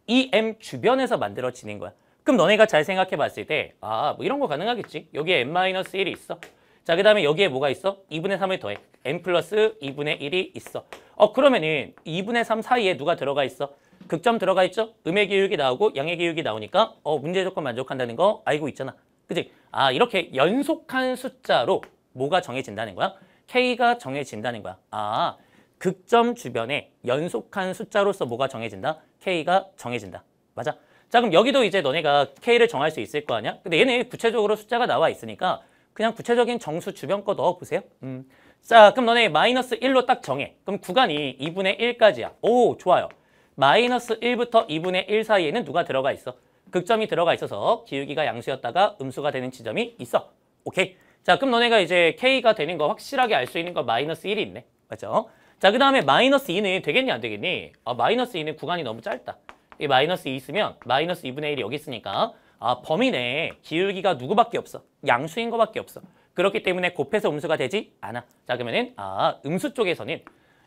이 M 주변에서 만들어지는 거야. 그럼 너네가 잘 생각해 봤을 때 아 뭐 이런 거 가능하겠지. 여기에 M-1이 있어. 자, 그 다음에 여기에 뭐가 있어? 2분의 3을 더해. M 플러스 2분의 1이 있어. 어, 그러면은 2분의 3 사이에 누가 들어가 있어? 극점 들어가 있죠? 음의 기울기 나오고 양의 기울기 나오니까 어 문제 조건 만족한다는 거 알고 있잖아. 그지? 아 이렇게 연속한 숫자로 뭐가 정해진다는 거야? K가 정해진다는 거야. 아 극점 주변에 연속한 숫자로서 뭐가 정해진다? K가 정해진다. 맞아? 자 그럼 여기도 이제 너네가 K를 정할 수 있을 거 아니야? 근데 얘네 구체적으로 숫자가 나와 있으니까 그냥 구체적인 정수 주변 거 넣어보세요. 음. 자 그럼 너네 마이너스 1로 딱 정해. 그럼 구간이 2분의 1까지야. 오 좋아요. 마이너스 1부터 2분의 1 사이에는 누가 들어가 있어? 극점이 들어가 있어서 기울기가 양수였다가 음수가 되는 지점이 있어. 오케이. 자, 그럼 너네가 이제 K가 되는 거 확실하게 알 수 있는 거 마이너스 1이 있네. 맞죠? 자, 그 다음에 마이너스 2는 되겠니 안 되겠니? 아, 마이너스 2는 구간이 너무 짧다. 이 마이너스 2 있으면 마이너스 2분의 1이 여기 있으니까 아, 범위 내에 기울기가 누구밖에 없어. 양수인 거밖에 없어. 그렇기 때문에 곱해서 음수가 되지 않아. 자, 그러면은 아, 음수 쪽에서는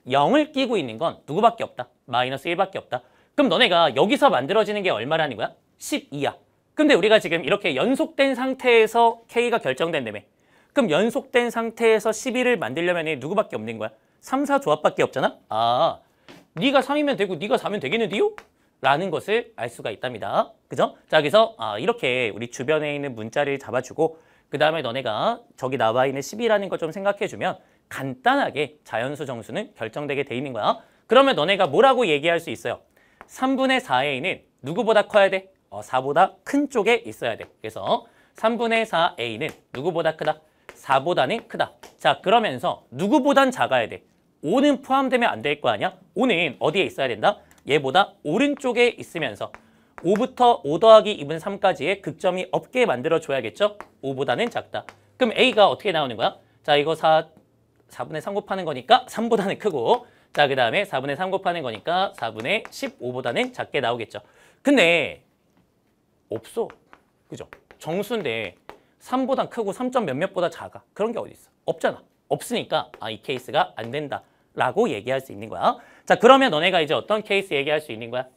0을 끼고 있는 건 누구밖에 없다. 마이너스 1밖에 없다. 그럼 너네가 여기서 만들어지는 게 얼마라는 거야? 12야. 근데 우리가 지금 이렇게 연속된 상태에서 K가 결정된다며. 그럼 연속된 상태에서 12를 만들려면 누구밖에 없는 거야? 3, 4조합밖에 없잖아? 아, 네가 3이면 되고 네가 4면 되겠는데요? 라는 것을 알 수가 있답니다. 그죠? 자, 그래서 아, 이렇게 우리 주변에 있는 문자를 잡아주고 그 다음에 너네가 저기 나와 있는 10이라는 거좀 생각해주면 간단하게 자연수 정수는 결정되게 돼 있는 거야. 그러면 너네가 뭐라고 얘기할 수 있어요? 3분의 4 a는 누구보다 커야 돼? 어, 4보다 큰 쪽에 있어야 돼. 그래서 3분의 4a는 누구보다 크다? 4보다는 크다. 자, 그러면서 누구보단 작아야 돼? 5는 포함되면 안 될 거 아니야? 5는 어디에 있어야 된다? 얘보다 오른쪽에 있으면서 5부터 5 더하기 2분 3까지의 극점이 없게 만들어줘야겠죠? 5보다는 작다. 그럼 a가 어떻게 나오는 거야? 자, 이거 4, 4분의 3 곱하는 거니까 3보다는 크고 자, 그 다음에 4분의 3 곱하는 거니까 4분의 15보다는 작게 나오겠죠. 근데 없어. 그죠? 정수인데 3보다 크고 3. 점 몇몇보다 작아. 그런 게 어디 있어? 없잖아. 없으니까 아, 이 케이스가 안 된다. 라고 얘기할 수 있는 거야. 자, 그러면 너네가 이제 어떤 케이스 얘기할 수 있는 거야?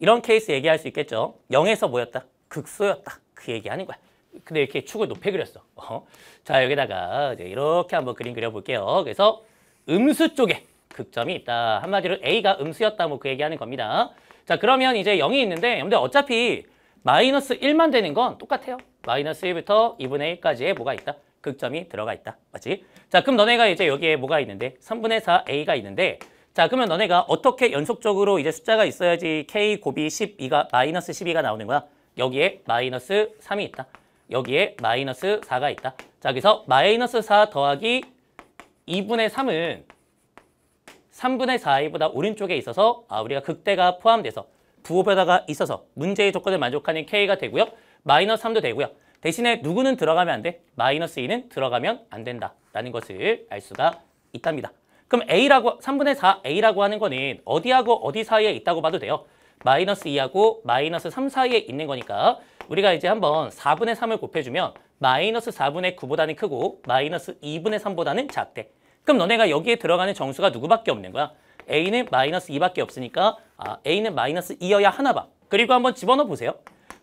이런 케이스 얘기할 수 있겠죠. 0에서 뭐였다? 극소였다. 그 얘기하는 거야. 근데 이렇게 축을 높여 그렸어. 어? 자, 여기다가 이제 이렇게 한번 그림 그려볼게요. 그래서 음수 쪽에 극점이 있다. 한마디로 A가 음수였다. 뭐 그 얘기하는 겁니다. 자, 그러면 이제 0이 있는데, 근데 어차피 마이너스 1만 되는 건 똑같아요. 마이너스 1부터 2분의 1까지에 뭐가 있다? 극점이 들어가 있다. 맞지? 자, 그럼 너네가 이제 여기에 뭐가 있는데? 3분의 4 A가 있는데, 자, 그러면 너네가 어떻게 연속적으로 이제 숫자가 있어야지 K 곱이 12가, 마이너스 12가 나오는 거야? 여기에 마이너스 3이 있다. 여기에 마이너스 4가 있다. 자, 그래서 마이너스 4 더하기 2분의 3은 3분의 4이보다 오른쪽에 있어서 아, 우리가 극대가 포함돼서 부호변화가 있어서 문제의 조건을 만족하는 K가 되고요. 마이너스 3도 되고요. 대신에 누구는 들어가면 안 돼? 마이너스 2는 들어가면 안 된다. 라는 것을 알 수가 있답니다. 그럼 A라고, 3분의 4 A라고 하는 거는 어디하고 어디 사이에 있다고 봐도 돼요. 마이너스 2하고 마이너스 3 사이에 있는 거니까 우리가 이제 한번 4분의 3을 곱해주면 마이너스 4분의 9보다는 크고 마이너스 2분의 3보다는 작대. 그럼 너네가 여기에 들어가는 정수가 누구밖에 없는 거야? A는 마이너스 2밖에 없으니까 아, A는 마이너스 2여야 하나 봐. 그리고 한번 집어넣어 보세요.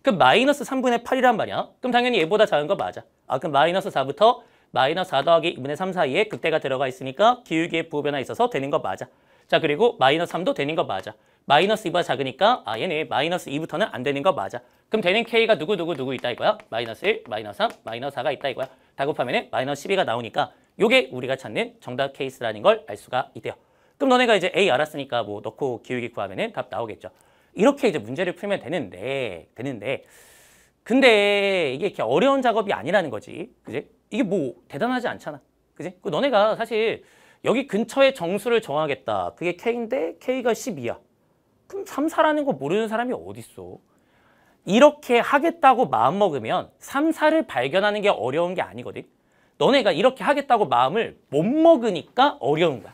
그럼 마이너스 3분의 8이란 말이야. 그럼 당연히 얘보다 작은 거 맞아. 아, 그럼 마이너스 4부터 마이너스 4 더하기 2분의 3 사이에 극대가 들어가 있으니까 기울기의 부호 변화 있어서 되는 거 맞아. 자, 그리고 마이너스 3도 되는 거 맞아. 마이너스 2보다 작으니까 아 얘네 마이너스 2부터는 안 되는 거 맞아. 그럼 되는 K가 누구누구 누구 있다 이거야. 마이너스 1, 마이너스 3, 마이너스 4가 있다 이거야. 다 곱하면 은 마이너스 12가 나오니까 요게 우리가 찾는 정답 케이스라는 걸 알 수가 있대요. 그럼 너네가 이제 A 알았으니까 뭐 넣고 기울기 구하면 은답 나오겠죠. 이렇게 이제 문제를 풀면 되는데 되는데 근데 이게 이렇게 어려운 작업이 아니라는 거지. 그지? 이게 뭐 대단하지 않잖아. 그지? 그 너네가 사실 여기 근처에 정수를 정하겠다. 그게 K인데 K가 12야. 그럼 삼사라는거 모르는 사람이 어딨어. 이렇게 하겠다고 마음먹으면 삼사를 발견하는 게 어려운 게 아니거든. 너네가 이렇게 하겠다고 마음을 못 먹으니까 어려운 거야.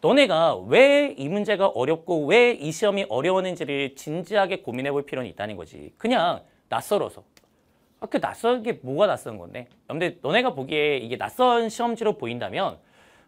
너네가 왜 이 문제가 어렵고 왜 이 시험이 어려웠는지를 진지하게 고민해 볼 필요는 있다는 거지. 그냥 낯설어서. 아, 그 낯선 게 뭐가 낯선 건데? 근데 너네가 보기에 이게 낯선 시험지로 보인다면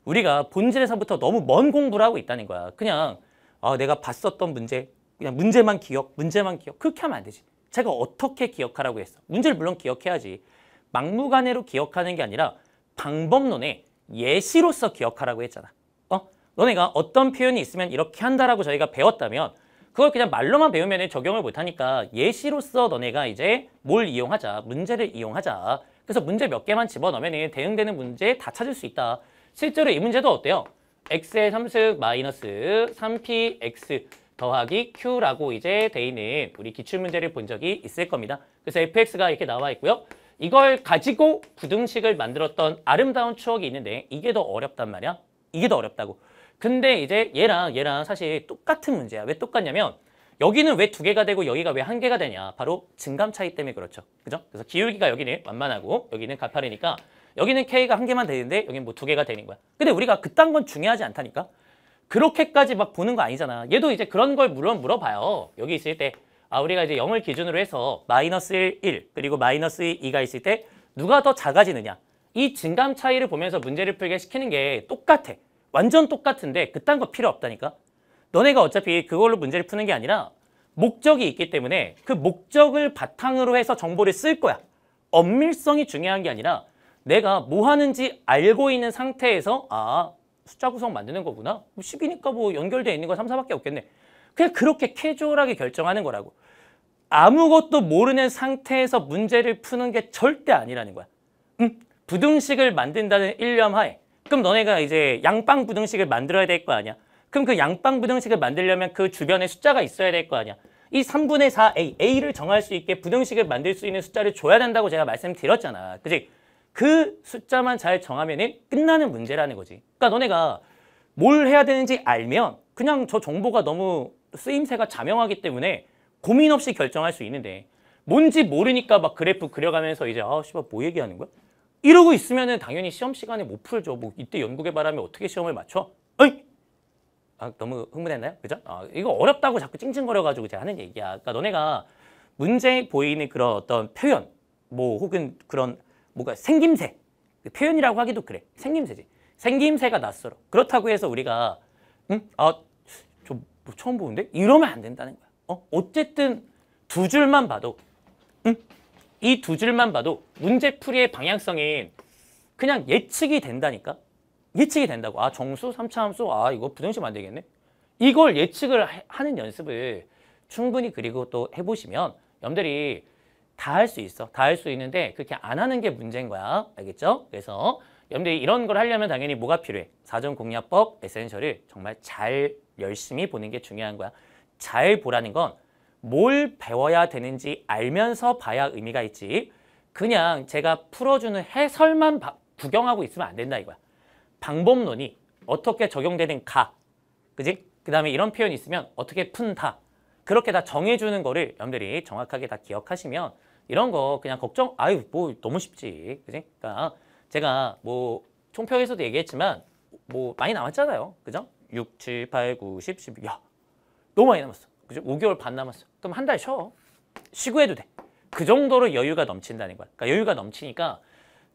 우리가 본질에서부터 너무 먼 공부를 하고 있다는 거야. 그냥 아, 내가 봤었던 문제, 그냥 문제만 기억, 문제만 기억. 그렇게 하면 안 되지. 제가 어떻게 기억하라고 했어. 문제를 물론 기억해야지. 막무가내로 기억하는 게 아니라 방법론에 예시로서 기억하라고 했잖아. 어? 너네가 어떤 표현이 있으면 이렇게 한다라고 저희가 배웠다면 그걸 그냥 말로만 배우면 적용을 못하니까 예시로서 너네가 이제 뭘 이용하자, 문제를 이용하자. 그래서 문제 몇 개만 집어넣으면 대응되는 문제 다 찾을 수 있다. 실제로 이 문제도 어때요? x의 3승 마이너스 3px 더하기 q라고 이제 돼 있는 우리 기출문제를 본 적이 있을 겁니다. 그래서 fx가 이렇게 나와 있고요. 이걸 가지고 구등식을 만들었던 아름다운 추억이 있는데 이게 더 어렵단 말이야. 이게 더 어렵다고. 근데 이제 얘랑 얘랑 사실 똑같은 문제야. 왜 똑같냐면 여기는 왜 두 개가 되고 여기가 왜 한 개가 되냐. 바로 증감 차이 때문에 그렇죠. 그죠? 그래서 기울기가 여기는 완만하고 여기는 가파르니까 여기는 K가 한 개만 되는데 여기는 뭐 두 개가 되는 거야. 근데 우리가 그딴 건 중요하지 않다니까. 그렇게까지 막 보는 거 아니잖아. 얘도 이제 그런 걸 물어, 물어봐요. 여기 있을 때. 아, 우리가 이제 0을 기준으로 해서 마이너스 1, 그리고 마이너스 2가 있을 때 누가 더 작아지느냐. 이 증감 차이를 보면서 문제를 풀게 시키는 게 똑같아. 완전 똑같은데 그딴 거 필요 없다니까. 너네가 어차피 그걸로 문제를 푸는 게 아니라 목적이 있기 때문에 그 목적을 바탕으로 해서 정보를 쓸 거야. 엄밀성이 중요한 게 아니라 내가 뭐 하는지 알고 있는 상태에서 아 숫자 구성 만드는 거구나. 10이니까 뭐, 뭐 연결되어 있는 거 3, 4밖에 없겠네. 그냥 그렇게 캐주얼하게 결정하는 거라고. 아무것도 모르는 상태에서 문제를 푸는 게 절대 아니라는 거야. 음, 부등식을 만든다는 일념 하에. 그럼 너네가 이제 양빵 부등식을 만들어야 될 거 아니야. 그럼 그 양빵 부등식을 만들려면 그 주변에 숫자가 있어야 될 거 아니야. 이 3분의 4A, A를 정할 수 있게 부등식을 만들 수 있는 숫자를 줘야 된다고 제가 말씀드렸잖아. 그지? 그 숫자만 잘 정하면 끝나는 문제라는 거지. 그러니까 너네가 뭘 해야 되는지 알면 그냥 저 정보가 너무 쓰임새가 자명하기 때문에 고민 없이 결정할 수 있는데 뭔지 모르니까 막 그래프 그려가면서 이제 아 씨발 뭐 얘기하는 거야? 이러고 있으면 은 당연히 시험 시간에 못 풀죠. 뭐 이때 연구개 발하면 어떻게 시험을 맞춰? 어이! 아 너무 흥분했나요? 그죠? 아, 이거 어렵다고 자꾸 찡찡거려가지고 제가 하는 얘기야. 그러니까 너네가 문제 보이는 그런 어떤 표현 뭐 혹은 그런 뭐가 생김새. 그 표현이라고 하기도 그래. 생김새지. 생김새가 낯설어. 그렇다고 해서 우리가 응? 아, 저뭐 처음 보는데? 이러면 안 된다는 거야. 어? 어쨌든 두 줄만 봐도 응? 이두 줄만 봐도 문제풀이의 방향성인 그냥 예측이 된다니까? 예측이 된다고. 아, 정수, 삼차 함수, 아, 이거 부정식 만들겠네? 이걸 예측을 하는 연습을 충분히 그리고 또 해보시면 염들이 다할수 있어. 다 할 수 있는데 그렇게 안 하는 게 문제인 거야. 알겠죠? 그래서 여러분들이 이런 걸 하려면 당연히 뭐가 필요해? 사전 공략법 에센셜을 정말 잘 열심히 보는 게 중요한 거야. 잘 보라는 건 뭘 배워야 되는지 알면서 봐야 의미가 있지. 그냥 제가 풀어주는 해설만 바, 구경하고 있으면 안 된다 이거야. 방법론이 어떻게 적용되는가. 그지? 그 다음에 이런 표현이 있으면 어떻게 푼다. 그렇게 다 정해주는 거를 여러분들이 정확하게 다 기억하시면 이런 거 그냥 걱정 아유 뭐 너무 쉽지 그지? 그니까 제가 뭐 총평에서도 얘기했지만 뭐 많이 남았잖아요 그죠? 6, 7, 8, 9, 10, 11 야, 너무 많이 남았어 그죠? 5개월 반 남았어 그럼 한 달 쉬어 쉬고 해도 돼 그 정도로 여유가 넘친다는 거야 그니까 여유가 넘치니까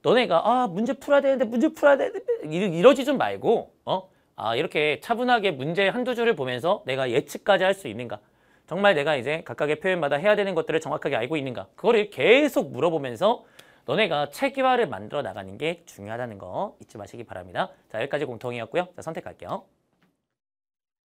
너네가 아 문제 풀어야 되는데 문제 풀어야 되는데 이러지 좀 말고 어? 아 이렇게 차분하게 문제 한두 줄을 보면서 내가 예측까지 할 수 있는가 정말 내가 이제 각각의 표현마다 해야 되는 것들을 정확하게 알고 있는가 그거를 계속 물어보면서 너네가 체계화를 만들어 나가는 게 중요하다는 거 잊지 마시기 바랍니다. 자 여기까지 공통이었고요. 자 선택할게요.